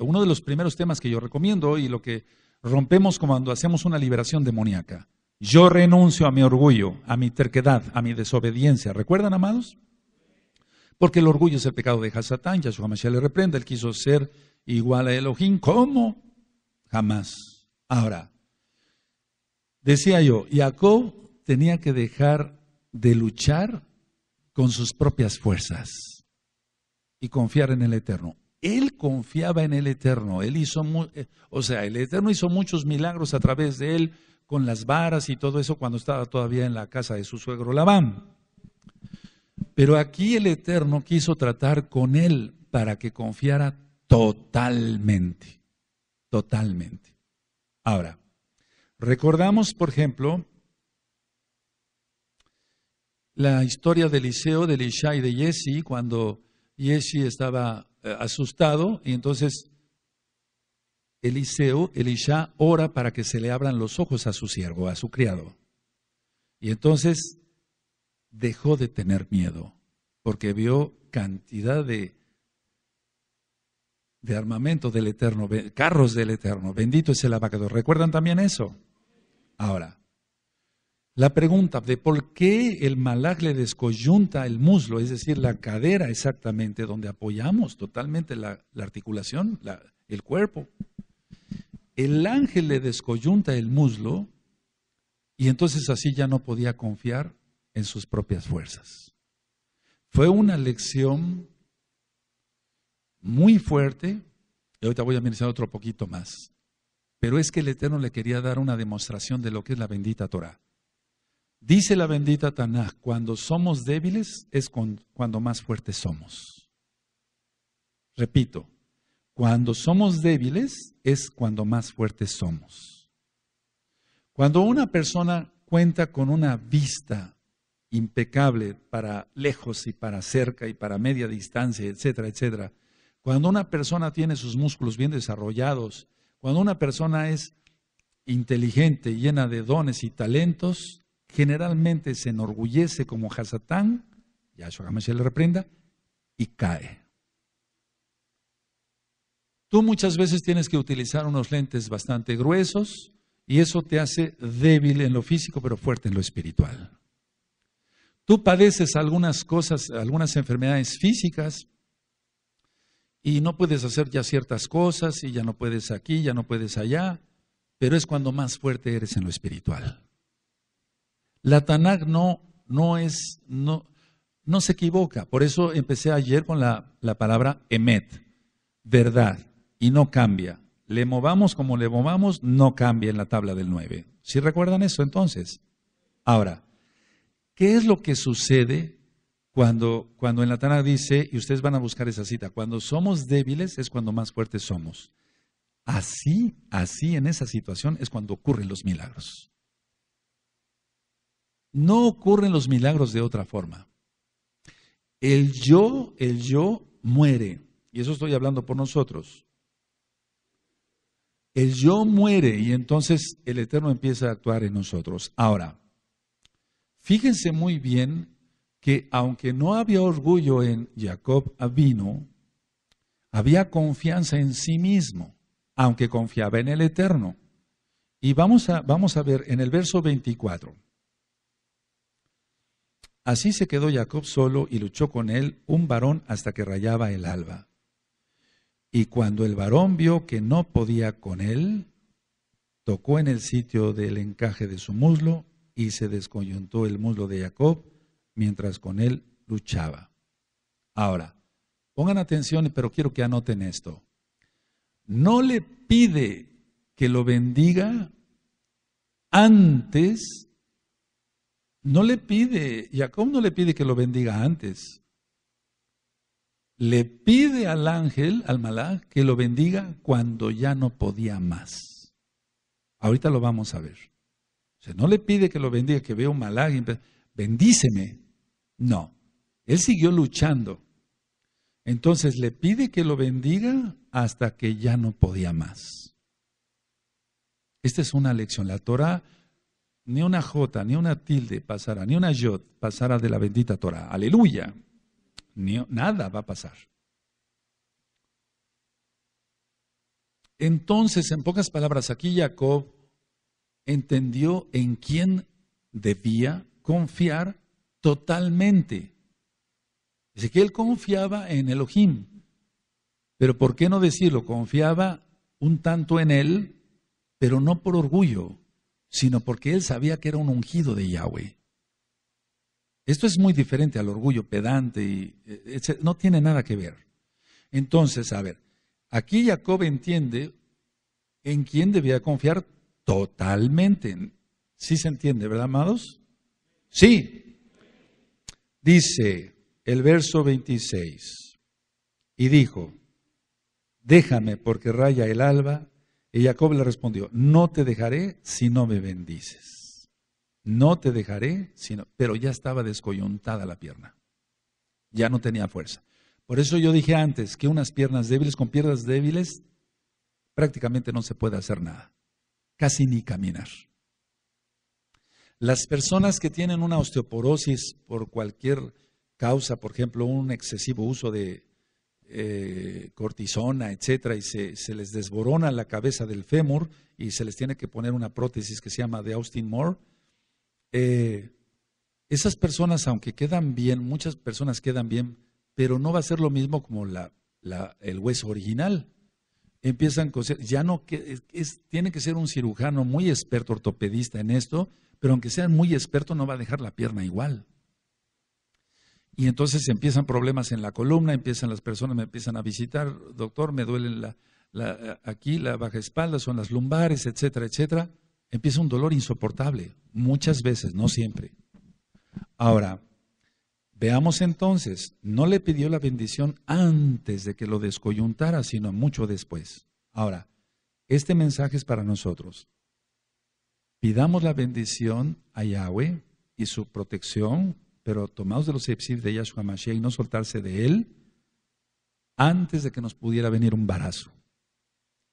Speaker 1: uno de los primeros temas que yo recomiendo y lo que rompemos cuando hacemos una liberación demoníaca. Yo renuncio a mi orgullo, a mi terquedad, a mi desobediencia. ¿Recuerdan, amados? Porque el orgullo es el pecado de Hasatán. Yahshua Mashiach le reprende. Él quiso ser igual a Elohim. ¿Cómo? Jamás. Ahora, Decía yo, Jacob tenía que dejar de luchar con sus propias fuerzas y confiar en el Eterno. Él confiaba en el Eterno, él hizo, eh, o sea, el Eterno hizo muchos milagros a través de él con las varas y todo eso cuando estaba todavía en la casa de su suegro Labán. Pero aquí el Eterno quiso tratar con él para que confiara totalmente, totalmente. Ahora, Recordamos, por ejemplo, la historia de Eliseo, de Elisha y de Jesse, cuando Jesse estaba eh, asustado y entonces Eliseo, Elisha, ora para que se le abran los ojos a su siervo, a su criado. Y entonces dejó de tener miedo, porque vio cantidad de, de armamento del Eterno, carros del Eterno. Bendito es el abacador. ¿Recuerdan también eso? Ahora, la pregunta de por qué el malag le descoyunta el muslo, es decir, la cadera exactamente, donde apoyamos totalmente la, articulación, el cuerpo. El ángel le descoyunta el muslo y entonces así ya no podía confiar en sus propias fuerzas. Fue una lección muy fuerte, y ahorita voy a mencionar otro poquito más, pero es que el Eterno le quería dar una demostración de lo que es la bendita Torah. Dice la bendita Taná, cuando somos débiles es cuando más fuertes somos. Repito, cuando somos débiles es cuando más fuertes somos. Cuando una persona cuenta con una vista impecable para lejos y para cerca y para media distancia, etcétera, etcétera, cuando una persona tiene sus músculos bien desarrollados, cuando una persona es inteligente, llena de dones y talentos, generalmente se enorgullece como Hasatán, Yahshua se le reprenda, y cae. Tú muchas veces tienes que utilizar unos lentes bastante gruesos y eso te hace débil en lo físico, pero fuerte en lo espiritual. Tú padeces algunas cosas, algunas enfermedades físicas, y no puedes hacer ya ciertas cosas y ya no puedes aquí, ya no puedes allá, pero es cuando más fuerte eres en lo espiritual. La Tanakh no, no es, no, no se equivoca. Por eso empecé ayer con la, la palabra emet, verdad, y no cambia. Le movamos como le movamos, no cambia en la tabla del 9. ¿Sí recuerdan eso entonces? Ahora, ¿qué es lo que sucede cuando, cuando en la Tana dice, y ustedes van a buscar esa cita, cuando somos débiles es cuando más fuertes somos. Así, así en esa situación es cuando ocurren los milagros. No ocurren los milagros de otra forma. El yo, el yo muere. Y eso estoy hablando por nosotros. El yo muere y entonces el Eterno empieza a actuar en nosotros. Ahora, fíjense muy bien que aunque no había orgullo en Jacob vino, había confianza en sí mismo, aunque confiaba en el Eterno. Y vamos a, vamos a ver en el verso 24. Así se quedó Jacob solo y luchó con él un varón hasta que rayaba el alba. Y cuando el varón vio que no podía con él, tocó en el sitio del encaje de su muslo y se descoyuntó el muslo de Jacob mientras con él luchaba. Ahora, pongan atención, pero quiero que anoten esto. No le pide que lo bendiga antes, no le pide, Jacob no le pide que lo bendiga antes, le pide al ángel, al malá que lo bendiga cuando ya no podía más. Ahorita lo vamos a ver. O sea, no le pide que lo bendiga, que vea un y bendíceme. No, él siguió luchando. Entonces le pide que lo bendiga hasta que ya no podía más. Esta es una lección. La Torah, ni una jota, ni una tilde pasará, ni una yod pasará de la bendita Torah. Aleluya. nada va a pasar. Entonces, en pocas palabras, aquí Jacob entendió en quién debía confiar totalmente. Dice que él confiaba en Elohim, pero ¿por qué no decirlo? Confiaba un tanto en él, pero no por orgullo, sino porque él sabía que era un ungido de Yahweh. Esto es muy diferente al orgullo pedante, y, eh, no tiene nada que ver. Entonces, a ver, aquí Jacob entiende en quién debía confiar totalmente. ¿Sí se entiende, verdad, amados? Sí. Dice el verso 26, y dijo, déjame porque raya el alba. Y Jacob le respondió, no te dejaré si no me bendices. No te dejaré si Pero ya estaba descoyuntada la pierna. Ya no tenía fuerza. Por eso yo dije antes que unas piernas débiles con piernas débiles prácticamente no se puede hacer nada. Casi ni caminar. Las personas que tienen una osteoporosis por cualquier causa, por ejemplo, un excesivo uso de eh, cortisona, etcétera, y se, les desborona la cabeza del fémur y se les tiene que poner una prótesis que se llama de Austin Moore, eh, esas personas, aunque quedan bien, muchas personas quedan bien, pero no va a ser lo mismo como el hueso original. Empiezan ya no, tiene que ser un cirujano muy experto ortopedista en esto pero aunque sean muy expertos no va a dejar la pierna igual. Y entonces empiezan problemas en la columna, empiezan las personas, me empiezan a visitar, doctor, me duele eh, aquí la baja espalda, son las lumbares, etcétera, etcétera. Empieza un dolor insoportable, muchas veces, no siempre. Ahora, veamos entonces, no le pidió la bendición antes de que lo descoyuntara, sino mucho después. Ahora, este mensaje es para nosotros. Pidamos la bendición a Yahweh y su protección, pero tomados de los epsil de Yahshua Mashiach y no soltarse de él antes de que nos pudiera venir un barazo.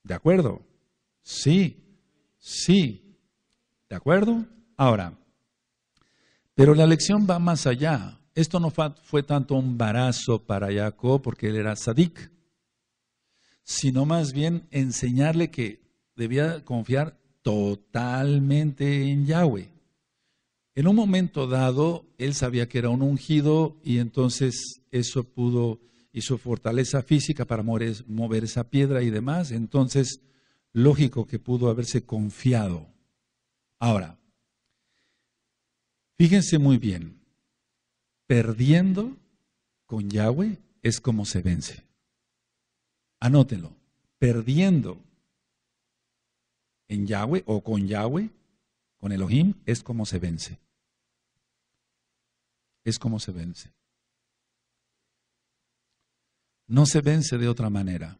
Speaker 1: ¿De acuerdo? Sí, sí. ¿De acuerdo? Ahora, pero la lección va más allá. Esto no fue, tanto un barazo para Jacob porque él era sadik, sino más bien enseñarle que debía confiar totalmente en Yahweh. En un momento dado, él sabía que era un ungido y entonces eso pudo, y su fortaleza física para mover, esa piedra y demás. Entonces, lógico que pudo haberse confiado. Ahora, fíjense muy bien, perdiendo con Yahweh es como se vence. Anótenlo, perdiendo en Yahweh o con Yahweh, con Elohim, es como se vence. Es como se vence. No se vence de otra manera.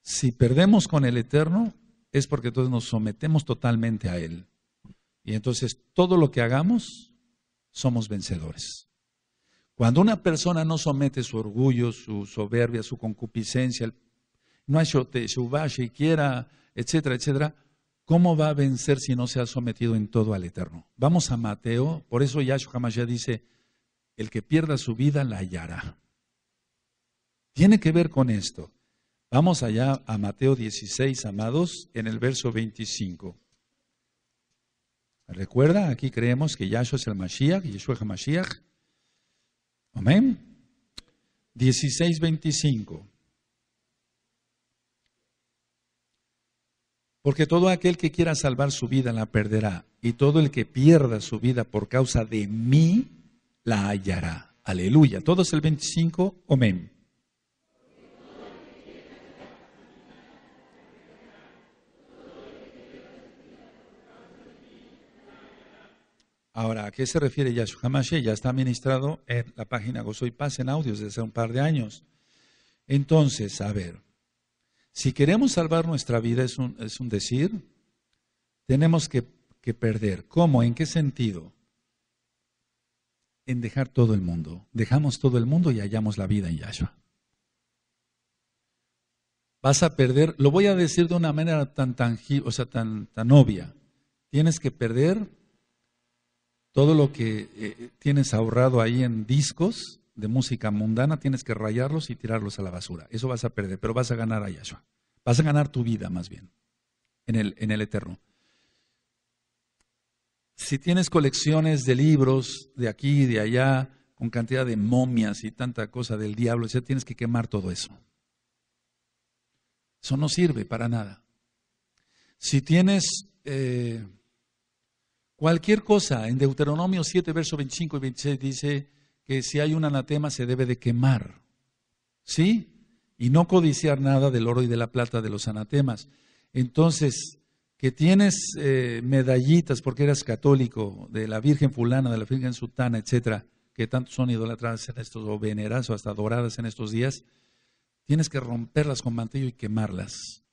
Speaker 1: Si perdemos con el Eterno, es porque entonces nos sometemos totalmente a Él. Y entonces todo lo que hagamos, somos vencedores. Cuando una persona no somete su orgullo, su soberbia, su concupiscencia, no hay y quiera etcétera, etcétera, ¿cómo va a vencer si no se ha sometido en todo al Eterno? Vamos a Mateo, por eso Yahshua Hamashiach dice, el que pierda su vida la hallará. Tiene que ver con esto. Vamos allá a Mateo 16, amados, en el verso 25. Recuerda, aquí creemos que Yahshua es el Mashiach, Yeshua Hamashiach. Amén. 16, 25. Porque todo aquel que quiera salvar su vida la perderá, y todo el que pierda su vida por causa de mí la hallará. Aleluya. Todos el 25, amén. Ahora, ¿a qué se refiere Yahshua Hamashe? Ya está ministrado en la página Gozo y Paz en audios desde hace un par de años. Entonces, a ver, si queremos salvar nuestra vida, es un, es un decir, tenemos que, que perder. ¿Cómo? ¿En qué sentido? En dejar todo el mundo. Dejamos todo el mundo y hallamos la vida en Yahshua. Vas a perder, lo voy a decir de una manera tan tangible, o sea, tan, tan obvia. Tienes que perder todo lo que eh, eh, tienes ahorrado ahí en discos, de música mundana, tienes que rayarlos y tirarlos a la basura. Eso vas a perder, pero vas a ganar a Yahshua. Vas a ganar tu vida más bien en el, en el eterno. Si tienes colecciones de libros de aquí y de allá, con cantidad de momias y tanta cosa del diablo, ya tienes que quemar todo eso. Eso no sirve para nada. Si tienes eh, cualquier cosa, en Deuteronomio 7, verso 25 y 26 dice, que si hay un anatema se debe de quemar. ¿Sí? Y no codiciar nada del oro y de la plata de los anatemas. Entonces, que tienes eh, medallitas porque eras católico, de la Virgen fulana, de la Virgen sultana, etcétera, que tanto son idolatradas en estos, o veneras o hasta doradas en estos días, tienes que romperlas con mantillo y quemarlas.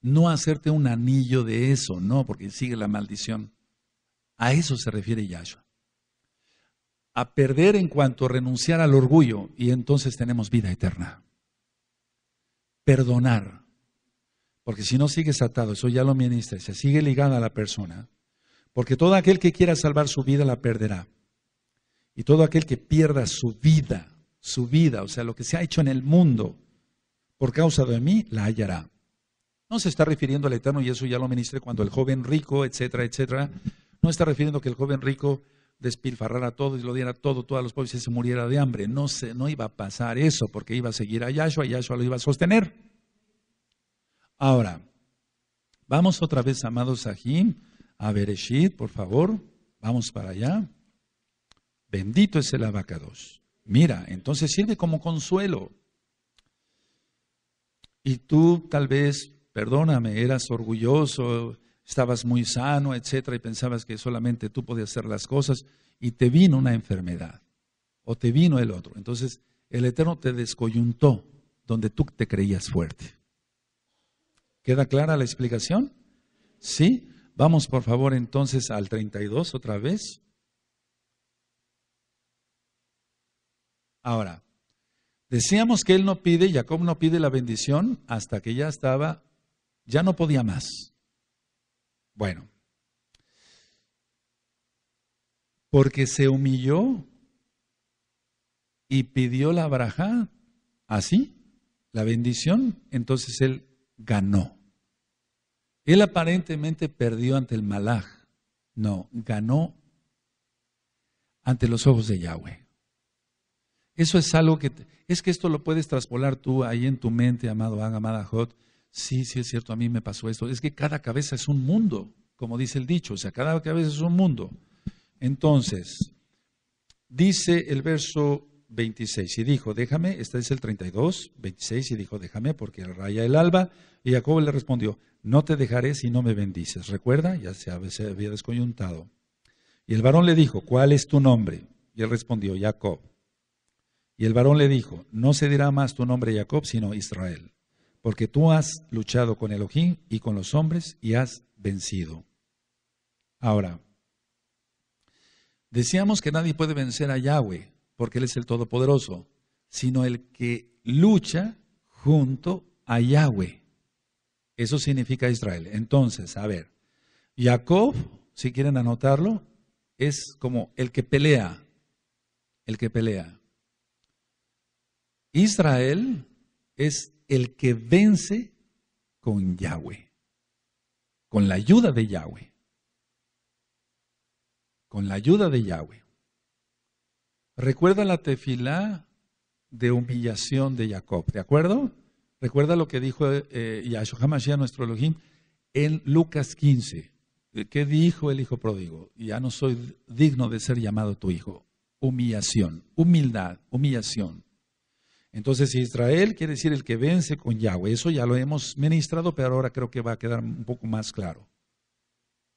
Speaker 1: No hacerte un anillo de eso, no, porque sigue la maldición. A eso se refiere Yahshua a perder en cuanto renunciar al orgullo y entonces tenemos vida eterna. Perdonar. Porque si no sigues atado, eso ya lo ministra, se sigue ligada a la persona. Porque todo aquel que quiera salvar su vida la perderá. Y todo aquel que pierda su vida, su vida, o sea, lo que se ha hecho en el mundo por causa de mí, la hallará. No se está refiriendo al eterno, y eso ya lo ministré cuando el joven rico, etcétera, etcétera. No está refiriendo que el joven rico despilfarrar a todos y lo diera todo, todos los pobres y se muriera de hambre. No, se, no iba a pasar eso porque iba a seguir a Yahshua y Yahshua lo iba a sostener. Ahora, vamos otra vez, amados Sahim, a Bereshit, por favor. Vamos para allá. Bendito es el abacados. Mira, entonces sirve como consuelo. Y tú tal vez, perdóname, eras orgulloso, estabas muy sano, etcétera, y pensabas que solamente tú podías hacer las cosas y te vino una enfermedad o te vino el otro. Entonces, el Eterno te descoyuntó donde tú te creías fuerte. ¿Queda clara la explicación? Sí. Vamos por favor entonces al 32 otra vez. Ahora, decíamos que él no pide, Jacob no pide la bendición hasta que ya estaba, ya no podía más. Bueno, porque se humilló y pidió la braja, así, la bendición, entonces él ganó. Él aparentemente perdió ante el malach, no, ganó ante los ojos de Yahweh. Eso es algo que, es que esto lo puedes traspolar tú ahí en tu mente, amado Amada Jot, sí, sí es cierto, a mí me pasó esto. Es que cada cabeza es un mundo, como dice el dicho, o sea, cada cabeza es un mundo. Entonces, dice el verso 26 y dijo, déjame, este es el 32, 26 y dijo, déjame porque raya el alba. Y Jacob le respondió, no te dejaré si no me bendices. Recuerda, ya se había descoyuntado. Y el varón le dijo, ¿cuál es tu nombre? Y él respondió, Jacob. Y el varón le dijo, no se dirá más tu nombre Jacob, sino Israel, porque tú has luchado con Elohim y con los hombres y has vencido. Ahora, decíamos que nadie puede vencer a Yahweh, porque Él es el Todopoderoso, sino el que lucha junto a Yahweh. Eso significa Israel. Entonces, a ver, Jacob, si quieren anotarlo, es como el que pelea, el que pelea. Israel es el que vence con Yahweh, con la ayuda de Yahweh, con la ayuda de Yahweh. Recuerda la tefilá de humillación de Jacob, ¿de acuerdo? Recuerda lo que dijo eh, Yahshua Hamashiach, nuestro Elohim, en Lucas 15. Eh, ¿Qué dijo el hijo pródigo? Ya no soy digno de ser llamado tu hijo. Humillación, humildad, humillación. Entonces Israel quiere decir el que vence con Yahweh. Eso ya lo hemos ministrado, pero ahora creo que va a quedar un poco más claro.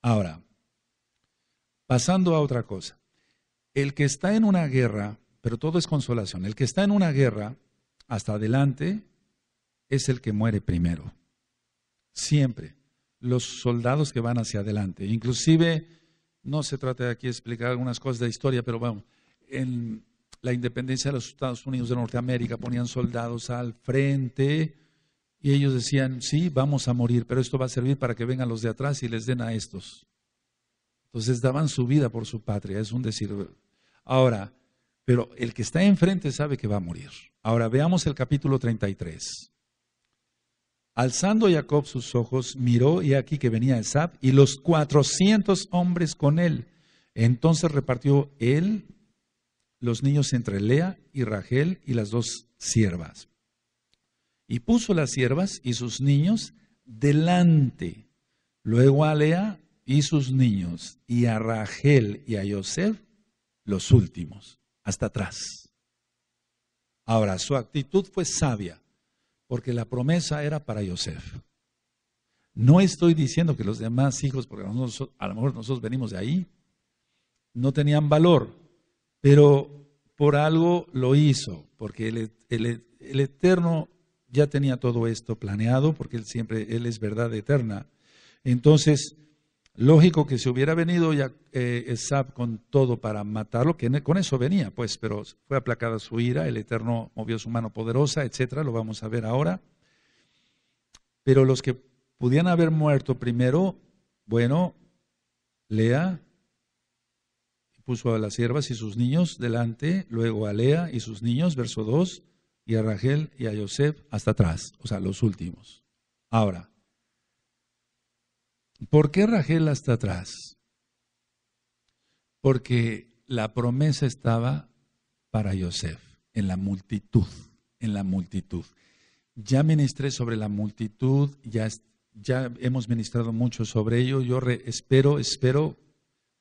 Speaker 1: Ahora, pasando a otra cosa. El que está en una guerra, pero todo es consolación, el que está en una guerra hasta adelante es el que muere primero. Siempre. Los soldados que van hacia adelante. Inclusive, no se trata de aquí explicar algunas cosas de historia, pero vamos, en, la independencia de los Estados Unidos de Norteamérica, ponían soldados al frente y ellos decían, sí, vamos a morir, pero esto va a servir para que vengan los de atrás y les den a estos. Entonces daban su vida por su patria, es un decir. Ahora, pero el que está enfrente sabe que va a morir. Ahora veamos el capítulo 33. Alzando Jacob sus ojos, miró y aquí que venía Esab y los cuatrocientos hombres con él. Entonces repartió él los niños entre Lea y Rachel y las dos siervas. Y puso las siervas y sus niños delante, luego a Lea y sus niños, y a Rachel y a Yosef los últimos, hasta atrás. Ahora, su actitud fue sabia, porque la promesa era para Yosef. No estoy diciendo que los demás hijos, porque a lo mejor nosotros venimos de ahí, no tenían valor. Pero por algo lo hizo, porque el, Eterno ya tenía todo esto planeado, porque Él siempre, Él es verdad eterna. Entonces, lógico que si hubiera venido ya eh, con todo para matarlo, que e, con eso venía, pues, pero fue aplacada su ira, el Eterno movió su mano poderosa, etcétera, lo vamos a ver ahora. Pero los que pudieran haber muerto primero, bueno, Lea, puso a las siervas y sus niños delante, luego a Lea y sus niños, verso 2, y a Rachel y a Joseph hasta atrás, o sea, los últimos. Ahora, ¿por qué Rachel hasta atrás? Porque la promesa estaba para Joseph, en la multitud, en la multitud. Ya ministré sobre la multitud, ya, ya hemos ministrado mucho sobre ello, yo espero, espero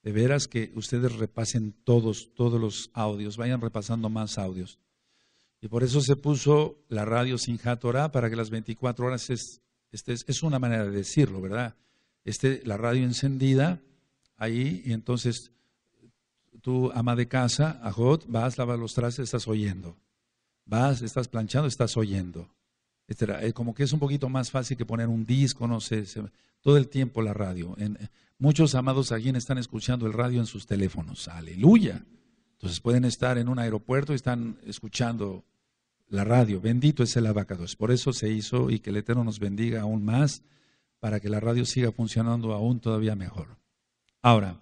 Speaker 1: de veras que ustedes repasen todos, todos los audios, vayan repasando más audios. Y por eso se puso la radio sin Torah para que las 24 horas es, es, una manera de decirlo, ¿verdad? Esté la radio encendida ahí y entonces tú, ama de casa, ajot, vas, lavas los trastes, estás oyendo. Vas, estás planchando, estás oyendo. Eh, como que es un poquito más fácil que poner un disco, no sé, todo el tiempo la radio. Eh, muchos amados aquí están escuchando el radio en sus teléfonos. Aleluya. Entonces pueden estar en un aeropuerto y están escuchando la radio. Bendito es el Es Por eso se hizo y que el Eterno nos bendiga aún más para que la radio siga funcionando aún todavía mejor. Ahora,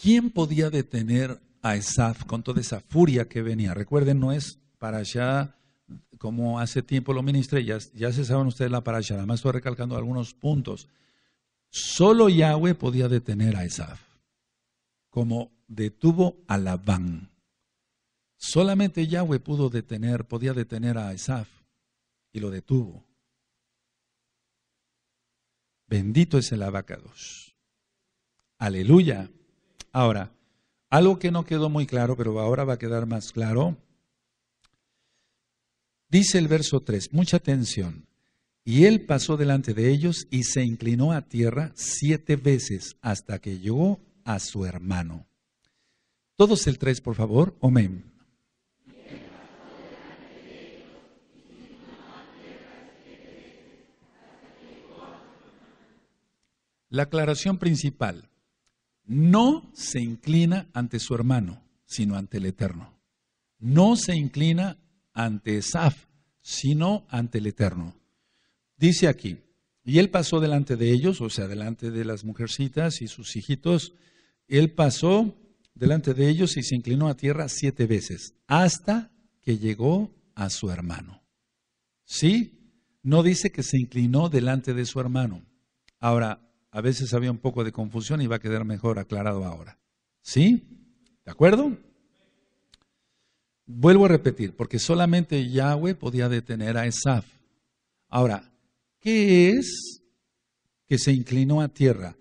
Speaker 1: ¿quién podía detener a Esaf con toda esa furia que venía? Recuerden, no es para allá, como hace tiempo lo ministré, ya, se saben ustedes la parasha, además estoy recalcando algunos puntos. Solo Yahweh podía detener a Esaf, como detuvo a Labán. Solamente Yahweh pudo detener, podía detener a Esaf, y lo detuvo. Bendito es el abacados. Aleluya. Ahora, algo que no quedó muy claro, pero ahora va a quedar más claro, Dice el verso 3, mucha atención. Y él pasó delante de ellos y se inclinó a tierra siete veces hasta que llegó a su hermano. Todos el 3, por favor. Amén. La aclaración principal, no se inclina ante su hermano, sino ante el Eterno. No se inclina ante Esaf, sino ante el Eterno. Dice aquí, y él pasó delante de ellos, o sea, delante de las mujercitas y sus hijitos, él pasó delante de ellos y se inclinó a tierra siete veces, hasta que llegó a su hermano. ¿Sí? No dice que se inclinó delante de su hermano. Ahora, a veces había un poco de confusión y va a quedar mejor aclarado ahora. ¿Sí? ¿De acuerdo? Vuelvo a repetir, porque solamente Yahweh podía detener a Esaf. Ahora, ¿qué es que se inclinó a tierra?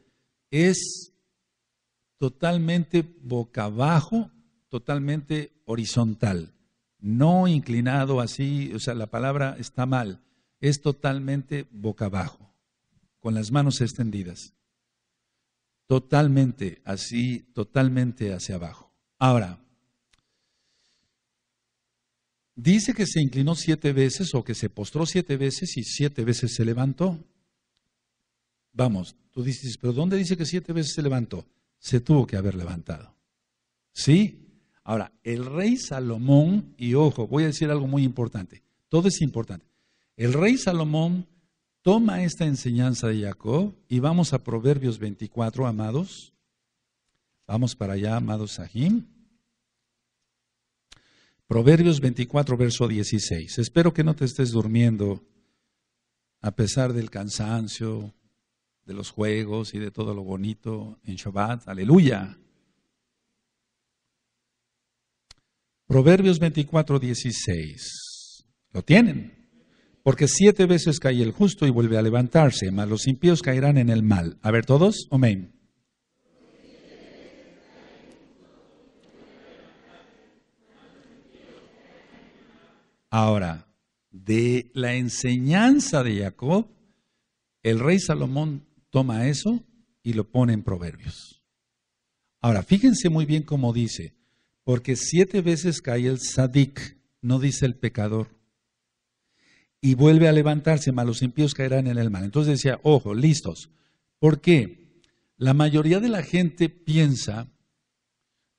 Speaker 1: Es totalmente boca abajo, totalmente horizontal, no inclinado así, o sea, la palabra está mal, es totalmente boca abajo, con las manos extendidas, totalmente así, totalmente hacia abajo. Ahora, Dice que se inclinó siete veces o que se postró siete veces y siete veces se levantó. Vamos, tú dices, pero ¿dónde dice que siete veces se levantó? Se tuvo que haber levantado. ¿Sí? Ahora, el rey Salomón, y ojo, voy a decir algo muy importante, todo es importante. El rey Salomón toma esta enseñanza de Jacob y vamos a Proverbios 24, amados. Vamos para allá, amados Sahim. Proverbios 24, verso 16. Espero que no te estés durmiendo a pesar del cansancio, de los juegos y de todo lo bonito en Shabbat. Aleluya. Proverbios 24, 16. Lo tienen. Porque siete veces cae el justo y vuelve a levantarse, mas los impíos caerán en el mal. A ver, todos, amén. Ahora, de la enseñanza de Jacob, el rey Salomón toma eso y lo pone en proverbios. Ahora, fíjense muy bien cómo dice, porque siete veces cae el sadik, no dice el pecador, y vuelve a levantarse, mas los impíos caerán en el mal. Entonces decía, ojo, listos. ¿Por qué? La mayoría de la gente piensa,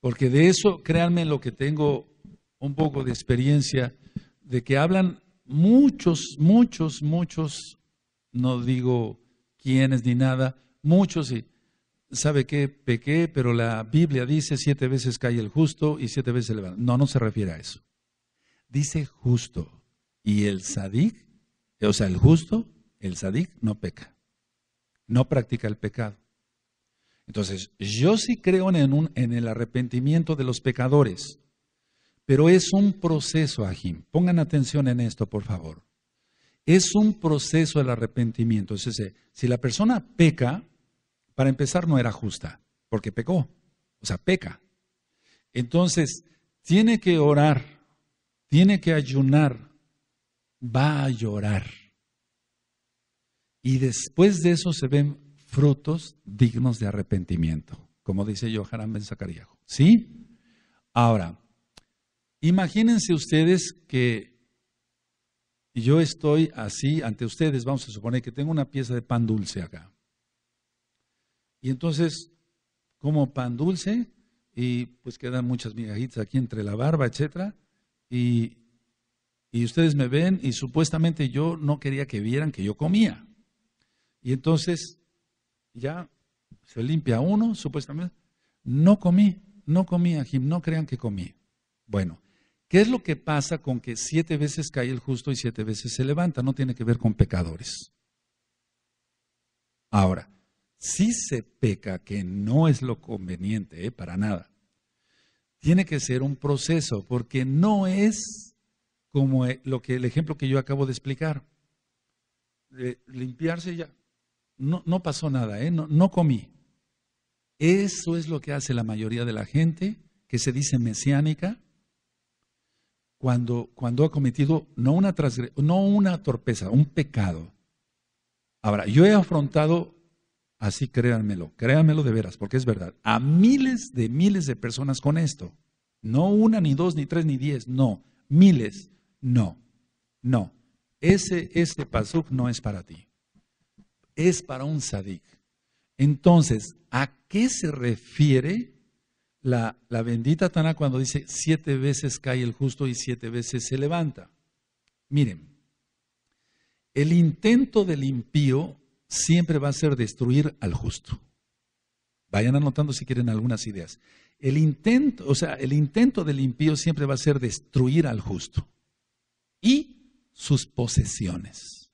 Speaker 1: porque de eso, créanme lo que tengo un poco de experiencia, de que hablan muchos, muchos, muchos, no digo quiénes ni nada, muchos y sabe qué, pequé, pero la Biblia dice siete veces cae el justo y siete veces levanta. No, no se refiere a eso. Dice justo. Y el sadic o sea, el justo, el sadic no peca. No practica el pecado. Entonces, yo sí creo en, un, en el arrepentimiento de los pecadores. Pero es un proceso, Ajim. Pongan atención en esto, por favor. Es un proceso el arrepentimiento. Es Si la persona peca, para empezar no era justa, porque pecó. O sea, peca. Entonces, tiene que orar, tiene que ayunar, va a llorar. Y después de eso se ven frutos dignos de arrepentimiento, como dice Yohanan Ben Zacarías. ¿Sí? Ahora, Imagínense ustedes que yo estoy así ante ustedes, vamos a suponer que tengo una pieza de pan dulce acá. Y entonces como pan dulce y pues quedan muchas migajitas aquí entre la barba, etcétera, y, ustedes me ven y supuestamente yo no quería que vieran que yo comía. Y entonces ya se limpia uno, supuestamente. No comí, no comí, Jim, no crean que comí. Bueno, ¿Qué es lo que pasa con que siete veces cae el justo y siete veces se levanta? No tiene que ver con pecadores. Ahora, si se peca, que no es lo conveniente, eh, para nada, tiene que ser un proceso, porque no es como eh, lo que el ejemplo que yo acabo de explicar. Eh, limpiarse ya. No, no pasó nada, ¿eh? no comí. Eso es lo que hace la mayoría de la gente que se dice mesiánica cuando, cuando ha cometido no una, no una torpeza, un pecado. Ahora, yo he afrontado, así créanmelo, créanmelo de veras, porque es verdad, a miles de miles de personas con esto. No una, ni dos, ni tres, ni diez, no. Miles, no. No. Ese, ese pasuk no es para ti. Es para un sadik. Entonces, ¿a qué se refiere la, bendita Tana cuando dice siete veces cae el justo y siete veces se levanta. Miren, el intento del impío siempre va a ser destruir al justo. Vayan anotando si quieren algunas ideas. El intento, o sea, el intento del impío siempre va a ser destruir al justo y sus posesiones.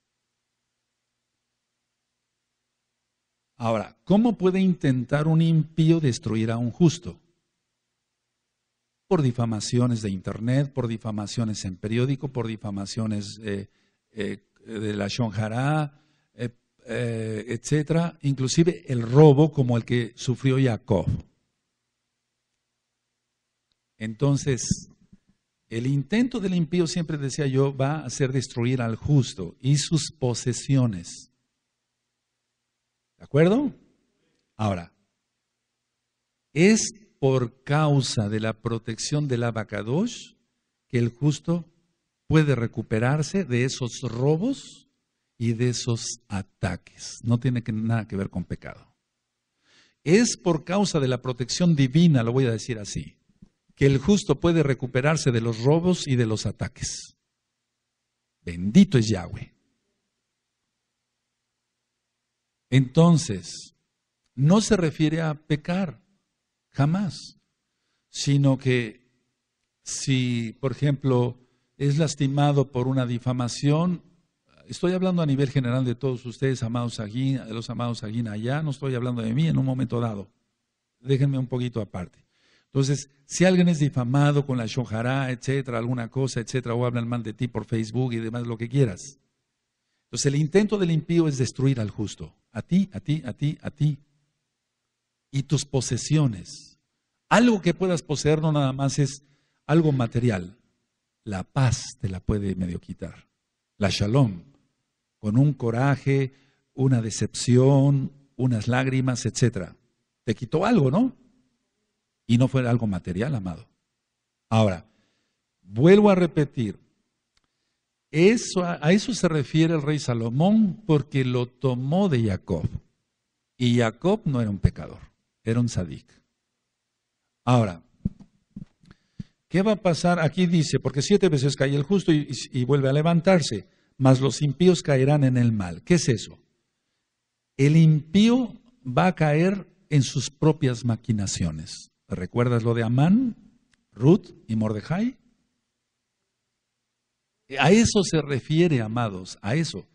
Speaker 1: Ahora, ¿cómo puede intentar un impío destruir a un justo? por difamaciones de Internet, por difamaciones en periódico, por difamaciones eh, eh, de la Shonjará, eh, eh, etcétera, inclusive el robo como el que sufrió Jacob. Entonces, el intento del impío, siempre decía yo, va a ser destruir al justo y sus posesiones. ¿De acuerdo? Ahora, es por causa de la protección del abacadosh que el justo puede recuperarse de esos robos y de esos ataques. No tiene nada que ver con pecado. Es por causa de la protección divina, lo voy a decir así, que el justo puede recuperarse de los robos y de los ataques. Bendito es Yahweh. Entonces, no se refiere a pecar, jamás, sino que si, por ejemplo, es lastimado por una difamación, estoy hablando a nivel general de todos ustedes, amados aquí, de los amados aquí allá, no estoy hablando de mí en un momento dado. Déjenme un poquito aparte. Entonces, si alguien es difamado con la shojará, etcétera, alguna cosa, etcétera, o hablan mal de ti por Facebook y demás, lo que quieras. Entonces, el intento del impío es destruir al justo. A ti, a ti, a ti, a ti, y tus posesiones. Algo que puedas poseer no nada más es algo material. La paz te la puede medio quitar. La shalom, con un coraje, una decepción, unas lágrimas, etc. Te quitó algo, ¿no? Y no fue algo material, amado. Ahora, vuelvo a repetir, eso, a eso se refiere el rey Salomón porque lo tomó de Jacob. Y Jacob no era un pecador era un sadic. Ahora, ¿qué va a pasar? Aquí dice, porque siete veces cae el justo y, y, vuelve a levantarse, mas los impíos caerán en el mal. ¿Qué es eso? El impío va a caer en sus propias maquinaciones. ¿Recuerdas lo de Amán, Ruth y Mordejai? A eso se refiere, amados, a eso.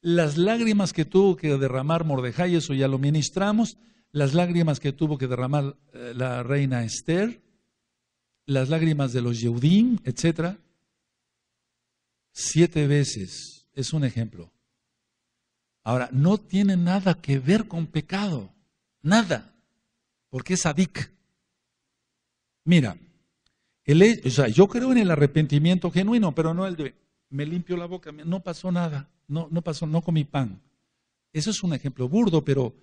Speaker 1: Las lágrimas que tuvo que derramar Mordejai, eso ya lo ministramos, las lágrimas que tuvo que derramar eh, la reina Esther, las lágrimas de los Yeudín, etc. Siete veces es un ejemplo. Ahora, no tiene nada que ver con pecado, nada, porque es adic. Mira, yo creo en el arrepentimiento genuino, pero no el de me limpio la boca, no pasó nada, no, no pasó, no comí pan. Eso es un ejemplo burdo, pero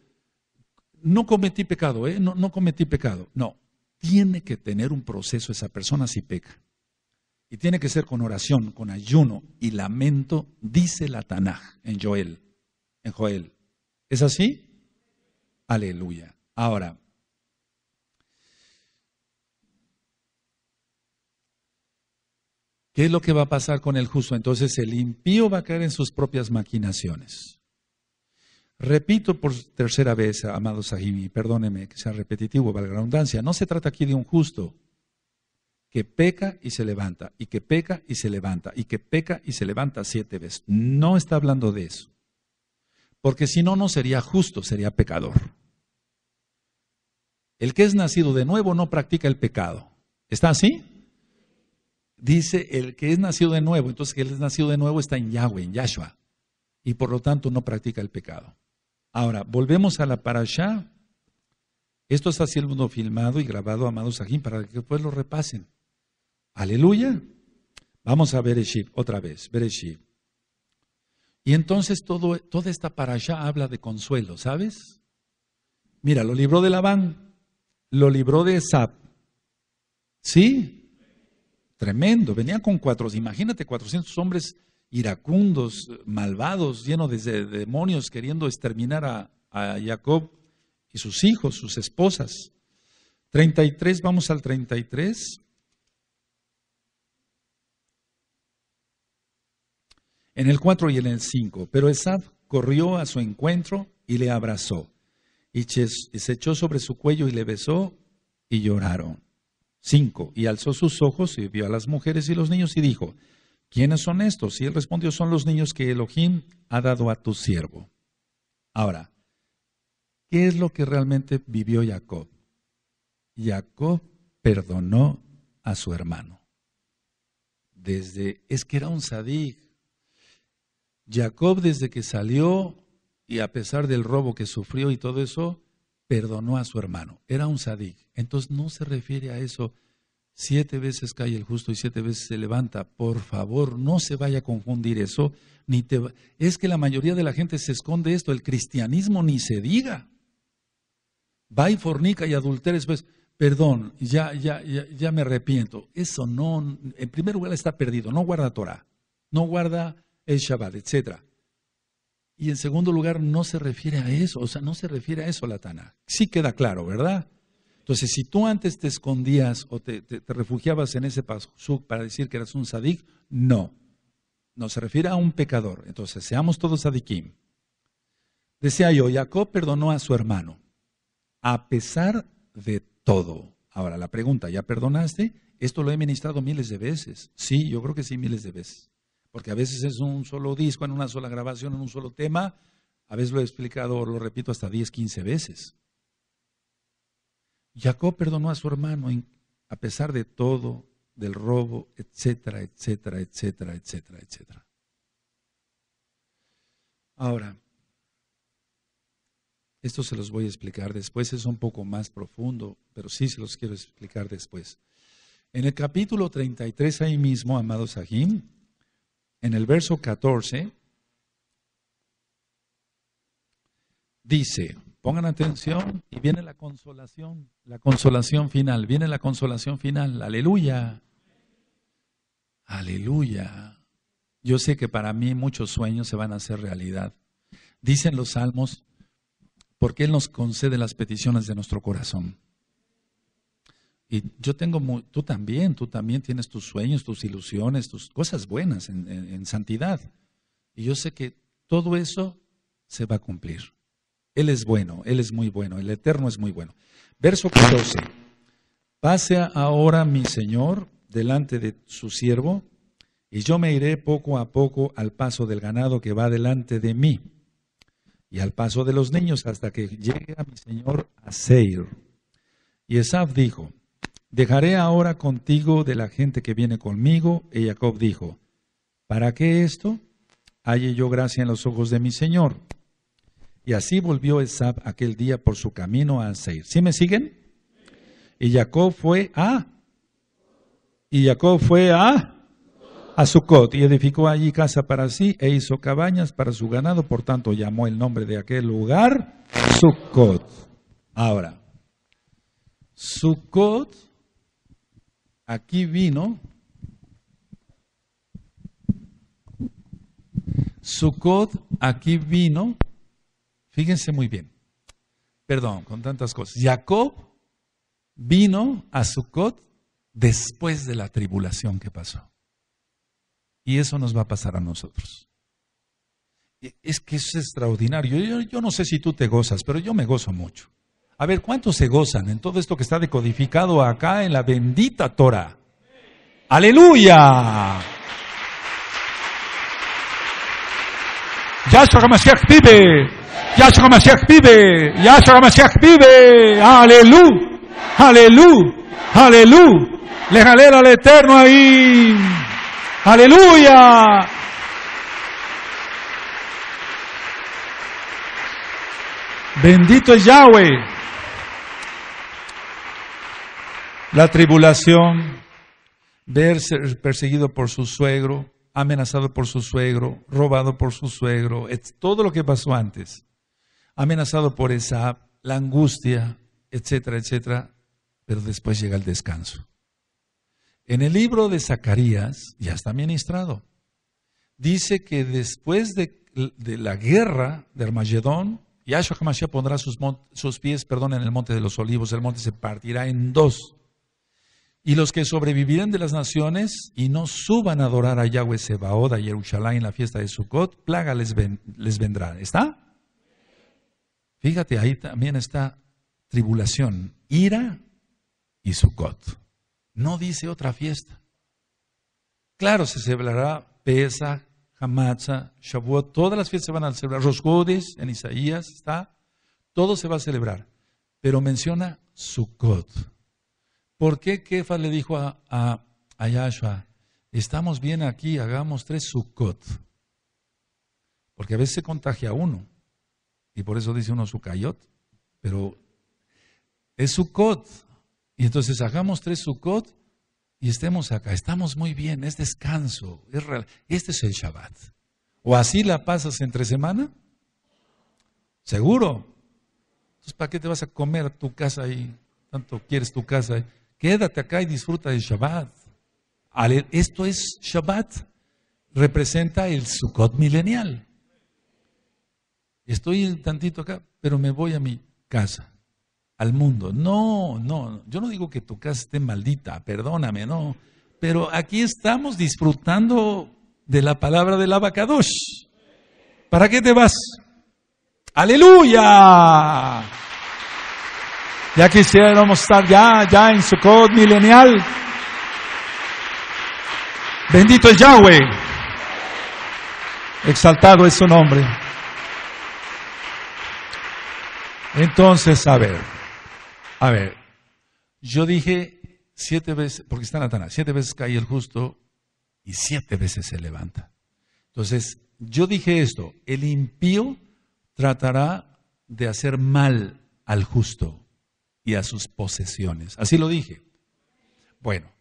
Speaker 1: no cometí pecado, ¿eh? no, cometí pecado. No, tiene que tener un proceso esa persona si peca. Y tiene que ser con oración, con ayuno y lamento, dice la Tanaj en Joel. En Joel. ¿Es así? Aleluya. Ahora, ¿qué es lo que va a pasar con el justo? Entonces el impío va a caer en sus propias maquinaciones. Repito por tercera vez, amado Sahimi, perdóneme que sea repetitivo, valga la redundancia, no se trata aquí de un justo que peca y se levanta, y que peca y se levanta, y que peca y se levanta siete veces. No está hablando de eso. Porque si no, no sería justo, sería pecador. El que es nacido de nuevo no practica el pecado. ¿Está así? Dice el que es nacido de nuevo, entonces el que es nacido de nuevo está en Yahweh, en Yahshua, y por lo tanto no practica el pecado. Ahora, volvemos a la parasha. Esto está siendo filmado y grabado, amados Sahim, para que después lo repasen. Aleluya. Vamos a Bereshit otra vez, Bereshit. Y entonces todo, toda esta parasha habla de consuelo, ¿sabes? Mira, lo libró de Labán, lo libró de Esap. ¿Sí? Tremendo, venían con cuatro, imagínate, 400 hombres iracundos, malvados, llenos de demonios, queriendo exterminar a, Jacob y sus hijos, sus esposas. 33, vamos al 33. En el 4 y en el 5. Pero Esad corrió a su encuentro y le abrazó. Y se echó sobre su cuello y le besó y lloraron. 5. Y alzó sus ojos y vio a las mujeres y los niños y dijo, ¿Quiénes son estos? Y él respondió, son los niños que Elohim ha dado a tu siervo. Ahora, ¿qué es lo que realmente vivió Jacob? Jacob perdonó a su hermano. Desde, es que era un sadí. Jacob desde que salió y a pesar del robo que sufrió y todo eso, perdonó a su hermano. Era un sadig. Entonces no se refiere a eso Siete veces cae el justo y siete veces se levanta. Por favor, no se vaya a confundir eso. Ni te Es que la mayoría de la gente se esconde esto. El cristianismo ni se diga. Va y fornica y adultera después. Perdón, ya, ya, ya, me arrepiento. Eso no, en primer lugar está perdido. No guarda Torah, no guarda el Shabbat, etc. Y en segundo lugar, no se refiere a eso. O sea, no se refiere a eso la Tana. Sí queda claro, ¿verdad? Entonces, si tú antes te escondías o te, refugiabas en ese pasuk para decir que eras un sadik, no. No se refiere a un pecador. Entonces, seamos todos sadikim. Decía yo, Jacob perdonó a su hermano, a pesar de todo. Ahora, la pregunta, ¿ya perdonaste? Esto lo he ministrado miles de veces. Sí, yo creo que sí, miles de veces. Porque a veces es un solo disco, en una sola grabación, en un solo tema. A veces lo he explicado, lo repito, hasta 10, 15 veces. Jacob perdonó a su hermano a pesar de todo, del robo, etcétera, etcétera, etcétera, etcétera, etcétera. Ahora, esto se los voy a explicar después, es un poco más profundo, pero sí se los quiero explicar después. En el capítulo 33, ahí mismo, amados Sahim, en el verso 14, dice, Pongan atención y viene la consolación, la consolación final, viene la consolación final, aleluya, aleluya. Yo sé que para mí muchos sueños se van a hacer realidad. Dicen los salmos, porque Él nos concede las peticiones de nuestro corazón. Y yo tengo, tú también, tú también tienes tus sueños, tus ilusiones, tus cosas buenas en santidad. Y yo sé que todo eso se va a cumplir. Él es bueno, Él es muy bueno, el Eterno es muy bueno. Verso 14. Pase ahora mi Señor delante de su siervo, y yo me iré poco a poco al paso del ganado que va delante de mí, y al paso de los niños hasta que llegue a mi Señor a Seir. Y Esaf dijo, Dejaré ahora contigo de la gente que viene conmigo. Y Jacob dijo, ¿para qué esto? Halle yo gracia en los ojos de mi Señor. Y así volvió Esab aquel día por su camino a Seir. ¿Sí me siguen? Y Jacob fue a. Y Jacob fue a. A Sucot y edificó allí casa para sí e hizo cabañas para su ganado. Por tanto, llamó el nombre de aquel lugar Sucot. Ahora, Sucot aquí vino. Sucot aquí vino Fíjense muy bien. Perdón, con tantas cosas. Jacob vino a Sucot después de la tribulación que pasó. Y eso nos va a pasar a nosotros. E, es que es extraordinario. Yo, no sé si tú te gozas, pero yo me gozo mucho. A ver, ¿cuántos se gozan en todo esto que está decodificado acá en la bendita Torah? ¡Aleluya! que vive. Yahshua Mashiach vive, Yahshua Mashiach vive, aleluya, aleluya, aleluya, le jalera al eterno ahí, aleluya. Bendito es Yahweh. La tribulación, verse perseguido por su suegro, amenazado por su suegro, robado por su suegro, todo lo que pasó antes, amenazado por esa, la angustia, etcétera, etcétera, pero después llega el descanso. En el libro de Zacarías, ya está ministrado, dice que después de, la guerra de Armagedón, Yahshua Hamashiach pondrá sus, sus pies perdón, en el monte de los olivos, el monte se partirá en dos y los que sobrevivirán de las naciones y no suban a adorar a Yahweh Sebaoda y Yerushalayim, en la fiesta de Sukkot, plaga les, ven, vendrá. ¿Está? Fíjate, ahí también está tribulación, ira y Sukkot. No dice otra fiesta. Claro, se celebrará Pesach, Hamatza, Shavuot, todas las fiestas se van a celebrar. Rosgodis en Isaías está, todo se va a celebrar. Pero menciona Sukkot. ¿Por qué Kefa le dijo a, a, estamos bien aquí, hagamos tres Sukkot? Porque a veces se contagia uno. Y por eso dice uno sukayot, Pero es Sukkot. Y entonces hagamos tres Sukkot y estemos acá. Estamos muy bien, es descanso. Es real. Este es el Shabbat. ¿O así la pasas entre semana? Seguro. Entonces, ¿para qué te vas a comer tu casa ahí? Tanto quieres tu casa ahí. Quédate acá y disfruta del Shabbat. Esto es Shabbat. Representa el Sukkot milenial. Estoy un tantito acá, pero me voy a mi casa, al mundo. No, no, yo no digo que tu casa esté maldita, perdóname, no. Pero aquí estamos disfrutando de la palabra del Abacadosh. ¿Para qué te vas? ¡Aleluya! Ya quisiéramos estar ya, ya en su code milenial. Bendito es Yahweh. Exaltado es su nombre. Entonces, a ver, a ver. Yo dije siete veces, porque está Natana, siete veces cae el justo y siete veces se levanta. Entonces, yo dije esto, el impío tratará de hacer mal al justo y a sus posesiones. Así lo dije. Bueno,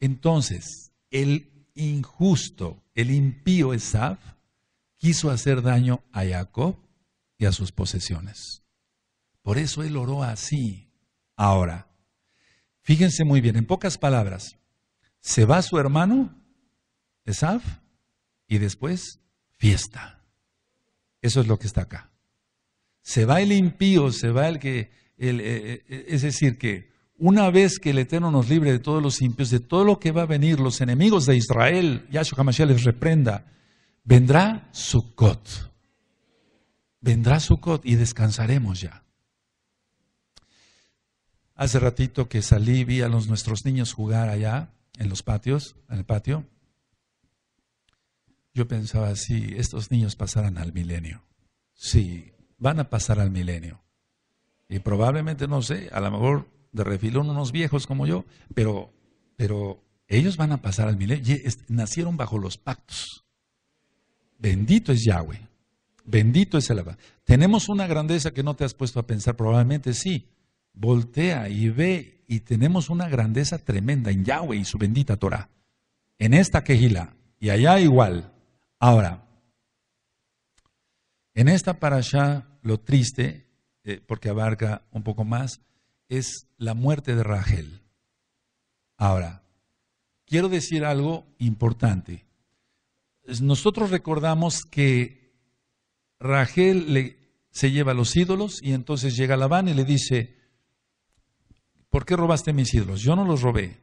Speaker 1: entonces, el injusto, el impío Esaf, quiso hacer daño a Jacob y a sus posesiones. Por eso él oró así. Ahora, fíjense muy bien, en pocas palabras, se va su hermano, Esaf, y después fiesta. Eso es lo que está acá. Se va el impío, se va el que eh, eh, eh, es decir, que una vez que el Eterno nos libre de todos los impios, de todo lo que va a venir, los enemigos de Israel, Yahshua HaMashiach les reprenda, vendrá Sukkot. Vendrá Sukkot y descansaremos ya. Hace ratito que salí, vi a los, nuestros niños jugar allá, en los patios, en el patio. Yo pensaba, si sí, estos niños pasarán al milenio, sí, van a pasar al milenio. Y probablemente, no sé, a lo mejor de refilón unos viejos como yo, pero, pero ellos van a pasar al milenio. Nacieron bajo los pactos. Bendito es Yahweh. Bendito es el Tenemos una grandeza que no te has puesto a pensar, probablemente sí. Voltea y ve, y tenemos una grandeza tremenda en Yahweh y su bendita Torah. En esta quejila, y allá igual. Ahora, en esta allá lo triste eh, porque abarca un poco más, es la muerte de Rachel. Ahora, quiero decir algo importante. Nosotros recordamos que Rachel se lleva los ídolos y entonces llega Labán y le dice, ¿por qué robaste mis ídolos? Yo no los robé.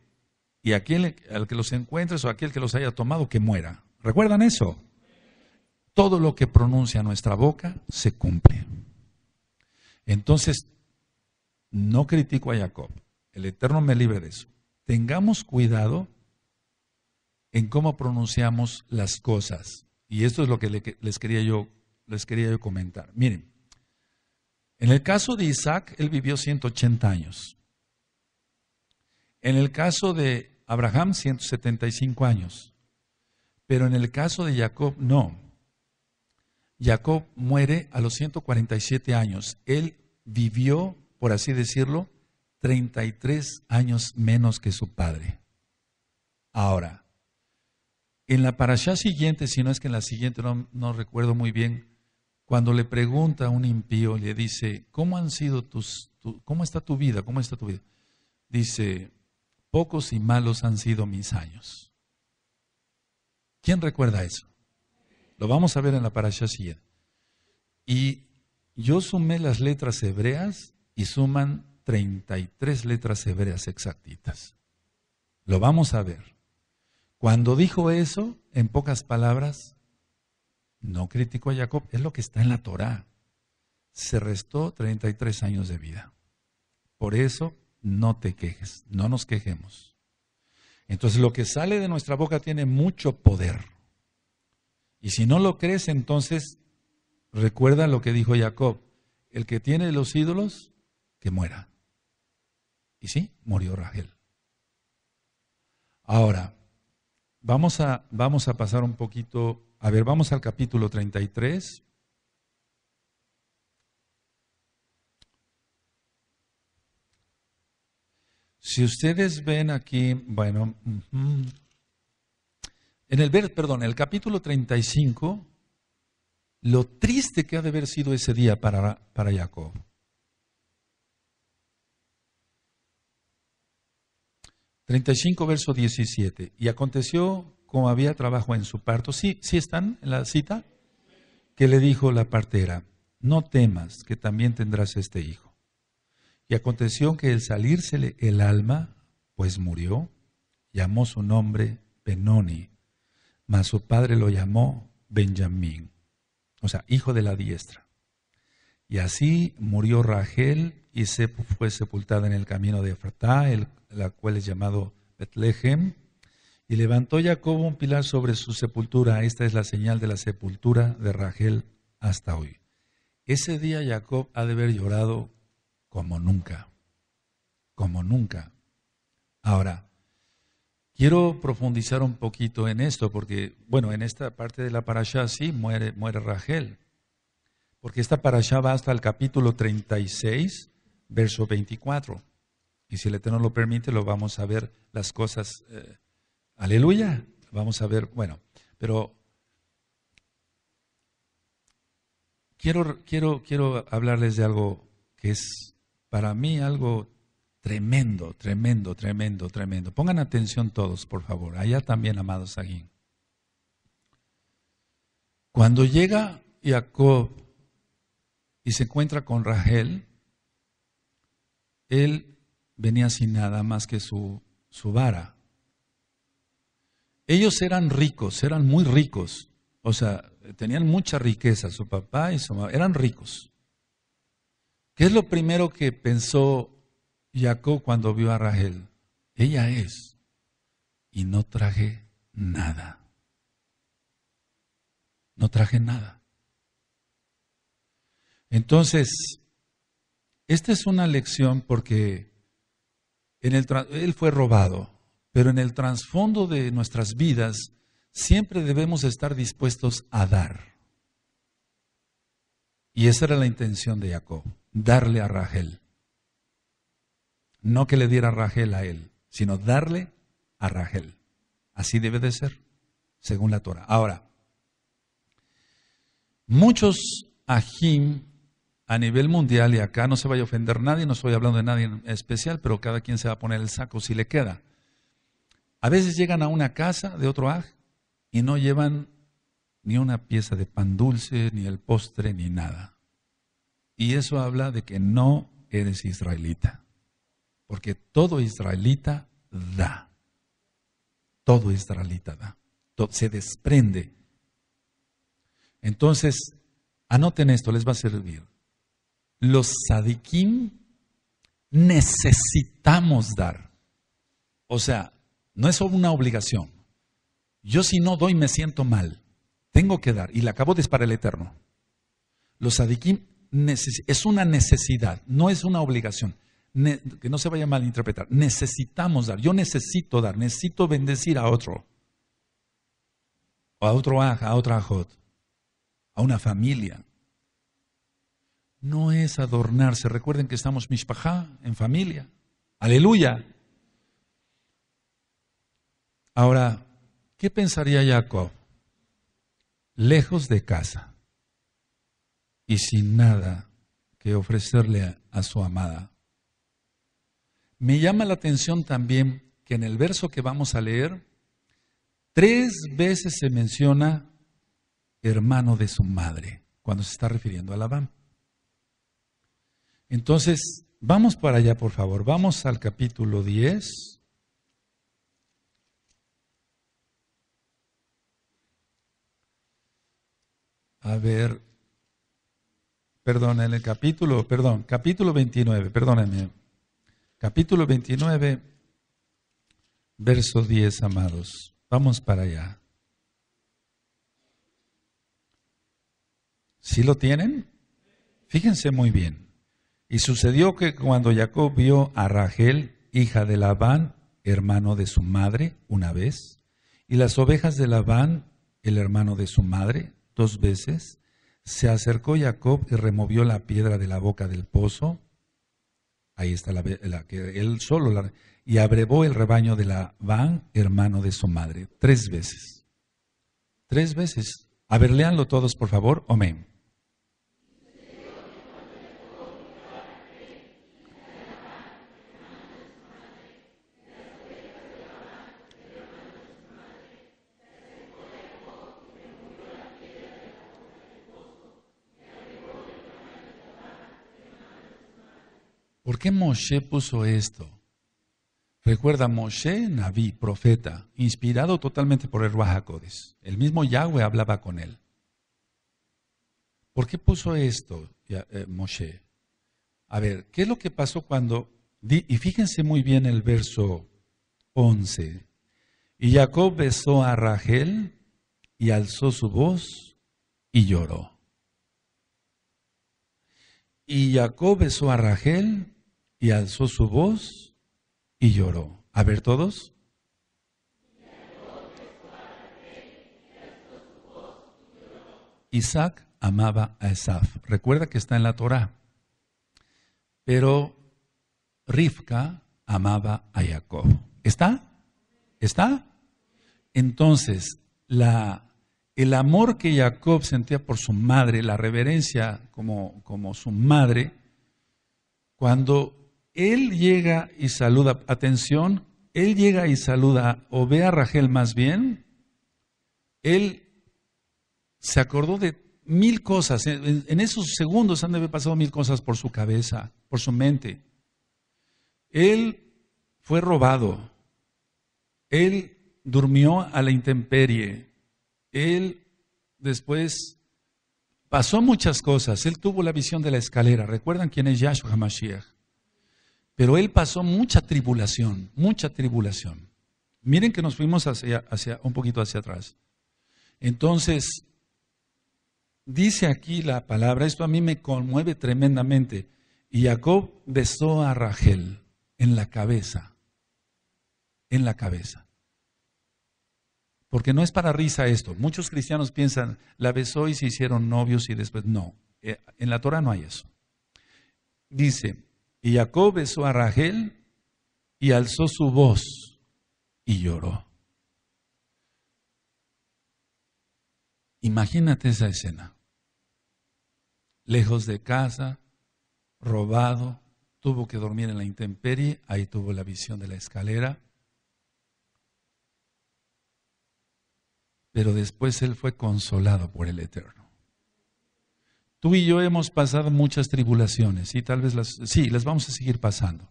Speaker 1: Y aquel al que los encuentres o aquel que los haya tomado, que muera. ¿Recuerdan eso? Todo lo que pronuncia nuestra boca se cumple. Entonces, no critico a Jacob. El Eterno me libre de eso. Tengamos cuidado en cómo pronunciamos las cosas. Y esto es lo que les quería yo, les quería yo comentar. Miren, en el caso de Isaac, él vivió 180 años. En el caso de Abraham, 175 años. Pero en el caso de Jacob, no. Jacob muere a los 147 años. Él vivió, por así decirlo, 33 años menos que su padre. Ahora, en la parasha siguiente, si no es que en la siguiente no, recuerdo muy bien, cuando le pregunta a un impío, le dice, ¿cómo han sido tus, cómo está tu vida, cómo está tu vida? Dice, pocos y malos han sido mis años. ¿Quién recuerda eso? Lo vamos a ver en la parasha siguiente. Y yo sumé las letras hebreas y suman 33 letras hebreas exactitas. Lo vamos a ver. Cuando dijo eso, en pocas palabras, no criticó a Jacob, es lo que está en la Torá. Se restó 33 años de vida. Por eso no te quejes, no nos quejemos. Entonces lo que sale de nuestra boca tiene mucho poder. Y si no lo crees, entonces Recuerda lo que dijo Jacob, el que tiene los ídolos, que muera. Y sí, murió Rahel. Ahora, vamos a, vamos a pasar un poquito, a ver, vamos al capítulo 33. Si ustedes ven aquí, bueno, en el, perdón, el capítulo 35, lo triste que ha de haber sido ese día para, para Jacob. ...35 verso 17... ...y aconteció como había trabajo en su parto... ...sí, sí están en la cita... ...que le dijo la partera... ...no temas que también tendrás este hijo... ...y aconteció que el salírsele el alma... ...pues murió... ...llamó su nombre Benoni... ...mas su padre lo llamó Benjamín o sea, hijo de la diestra. Y así murió Rachel y se fue sepultada en el camino de Efratá, el, la cual es llamado Betlehem. Y levantó Jacob un pilar sobre su sepultura. Esta es la señal de la sepultura de Rachel hasta hoy. Ese día Jacob ha de haber llorado como nunca, como nunca. Ahora, Quiero profundizar un poquito en esto, porque, bueno, en esta parte de la parasha sí muere, muere Rachel, porque esta parasha va hasta el capítulo 36, verso 24. Y si el Eterno lo permite, lo vamos a ver las cosas. Eh, aleluya. Vamos a ver, bueno, pero quiero, quiero, quiero hablarles de algo que es para mí algo Tremendo, tremendo, tremendo, tremendo. Pongan atención todos, por favor. Allá también, amados aquí. Cuando llega Jacob y se encuentra con Rahel, él venía sin nada más que su, su vara. Ellos eran ricos, eran muy ricos. O sea, tenían mucha riqueza, su papá y su mamá, eran ricos. ¿Qué es lo primero que pensó Jacob cuando vio a Rachel, ella es, y no traje nada. No traje nada. Entonces, esta es una lección porque en el, él fue robado, pero en el trasfondo de nuestras vidas siempre debemos estar dispuestos a dar. Y esa era la intención de Jacob, darle a Rachel. No que le diera Rachel a él, sino darle a Rachel. Así debe de ser, según la Torah. Ahora, muchos ajim a nivel mundial, y acá no se vaya a ofender nadie, no estoy hablando de nadie en especial, pero cada quien se va a poner el saco si le queda. A veces llegan a una casa de otro aj y no llevan ni una pieza de pan dulce, ni el postre, ni nada. Y eso habla de que no eres israelita. Porque todo israelita da. Todo israelita da. Se desprende. Entonces, anoten esto, les va a servir. Los sadiquim necesitamos dar. O sea, no es una obligación. Yo si no doy me siento mal. Tengo que dar. Y la acabo de para el Eterno. Los sadiquim es una necesidad, no es una obligación que no se vaya a interpretar necesitamos dar, yo necesito dar, necesito bendecir a otro, o a otro aj, a otra ajot, a una familia. No es adornarse, recuerden que estamos mishpajá, en familia, aleluya. Ahora, ¿qué pensaría Jacob? Lejos de casa y sin nada que ofrecerle a, su amada. Me llama la atención también que en el verso que vamos a leer, tres veces se menciona hermano de su madre, cuando se está refiriendo a Labán. Entonces, vamos para allá, por favor. Vamos al capítulo 10. A ver, perdón, en el capítulo, perdón, capítulo 29, perdónenme capítulo 29, verso 10, amados. Vamos para allá. ¿Sí lo tienen? Fíjense muy bien. Y sucedió que cuando Jacob vio a Rachel, hija de Labán, hermano de su madre, una vez, y las ovejas de Labán, el hermano de su madre, dos veces, se acercó Jacob y removió la piedra de la boca del pozo Ahí está la, que él solo la, y abrevó el rebaño de la van, hermano de su madre, tres veces. Tres veces. A ver, leanlo todos, por favor. Amén. ¿Por qué Moshe puso esto? Recuerda, Moshe, Naví, profeta, inspirado totalmente por el Ruach El mismo Yahweh hablaba con él. ¿Por qué puso esto eh, Moshe? A ver, ¿qué es lo que pasó cuando... Y fíjense muy bien el verso 11. Y Jacob besó a Rachel y alzó su voz y lloró. Y Jacob besó a Rachel y alzó su voz y lloró. A ver todos. Isaac amaba a Esaf. Recuerda que está en la Torah. Pero Rifka amaba a Jacob. ¿Está? ¿Está? Entonces, la, el amor que Jacob sentía por su madre, la reverencia como, como su madre, cuando él llega y saluda, atención, él llega y saluda, o ve a Rachel más bien, él se acordó de mil cosas, en, esos segundos han de haber pasado mil cosas por su cabeza, por su mente. Él fue robado, él durmió a la intemperie, él después pasó muchas cosas, él tuvo la visión de la escalera, recuerdan quién es Yahshua Mashiach pero él pasó mucha tribulación, mucha tribulación. Miren que nos fuimos hacia, un poquito hacia atrás. Entonces, dice aquí la palabra, esto a mí me conmueve tremendamente. Y Jacob besó a Rachel en la cabeza, en la cabeza. Porque no es para risa esto. Muchos cristianos piensan, la besó y se hicieron novios y después no. Eh, en la Torah no hay eso. Dice, y Jacob besó a Rachel y alzó su voz y lloró. Imagínate esa escena. Lejos de casa, robado, tuvo que dormir en la intemperie, ahí tuvo la visión de la escalera. Pero después él fue consolado por el Eterno. Tú y yo hemos pasado muchas tribulaciones y tal vez las, sí, las vamos a seguir pasando.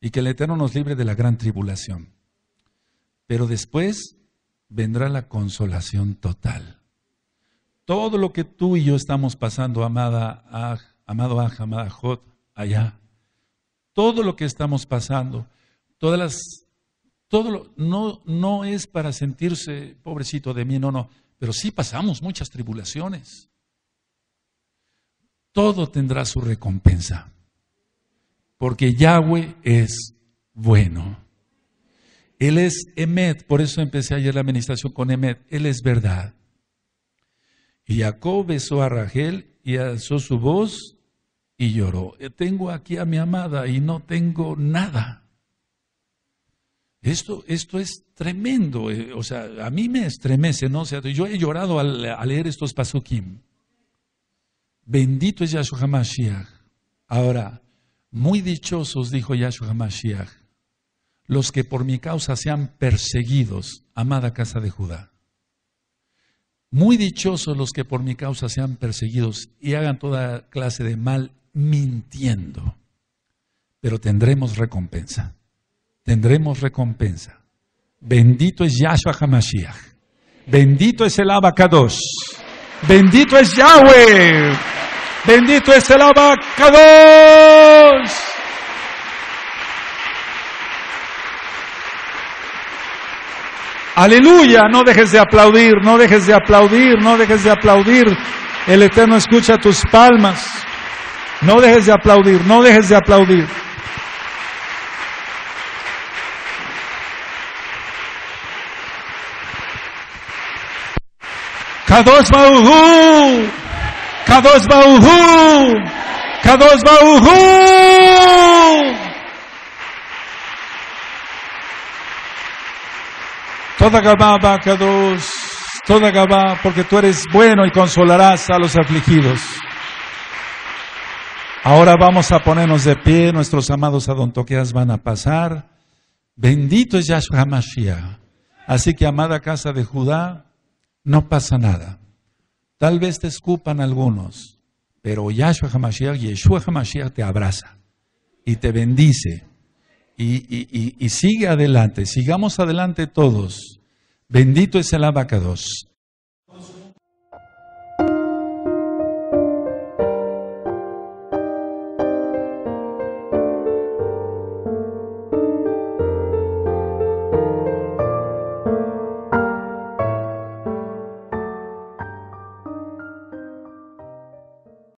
Speaker 1: Y que el Eterno nos libre de la gran tribulación. Pero después vendrá la consolación total. Todo lo que tú y yo estamos pasando, amada Aj, amado Aj, amada Jod, allá, todo lo que estamos pasando, todas las, todo no, no es para sentirse pobrecito de mí, no, no, pero sí pasamos muchas tribulaciones todo tendrá su recompensa. Porque Yahweh es bueno. Él es Emet, por eso empecé ayer la administración con Emet. Él es verdad. Y Jacob besó a Rachel y alzó su voz y lloró. Eh, tengo aquí a mi amada y no tengo nada. Esto, esto es tremendo, eh, o sea, a mí me estremece, ¿no? O sea, yo he llorado al, leer estos pasukim. Bendito es Yahshua HaMashiach. Ahora, muy dichosos, dijo Yahshua HaMashiach, los que por mi causa sean perseguidos, amada casa de Judá. Muy dichosos los que por mi causa sean perseguidos y hagan toda clase de mal mintiendo. Pero tendremos recompensa. Tendremos recompensa. Bendito es Yahshua HaMashiach. Bendito es el Abacados. Bendito es Yahweh. Bendito es el abacados. Aleluya, no dejes de aplaudir, no dejes de aplaudir, no dejes de aplaudir. El Eterno escucha tus palmas. No dejes de aplaudir, no dejes de aplaudir. Kadosh Kadosh Bauhu. Kadosh Toda Gabá, Kadosh. Toda Gabá, porque tú eres bueno y consolarás a los afligidos. Ahora vamos a ponernos de pie. Nuestros amados adontoqueas van a pasar. Bendito es Yahshua Mashiach. Así que, amada casa de Judá, no pasa nada. Tal vez te escupan algunos, pero Yahshua HaMashiach, Yeshua HaMashiach te abraza y te bendice. Y, sigue adelante, sigamos adelante todos. Bendito es el abacados.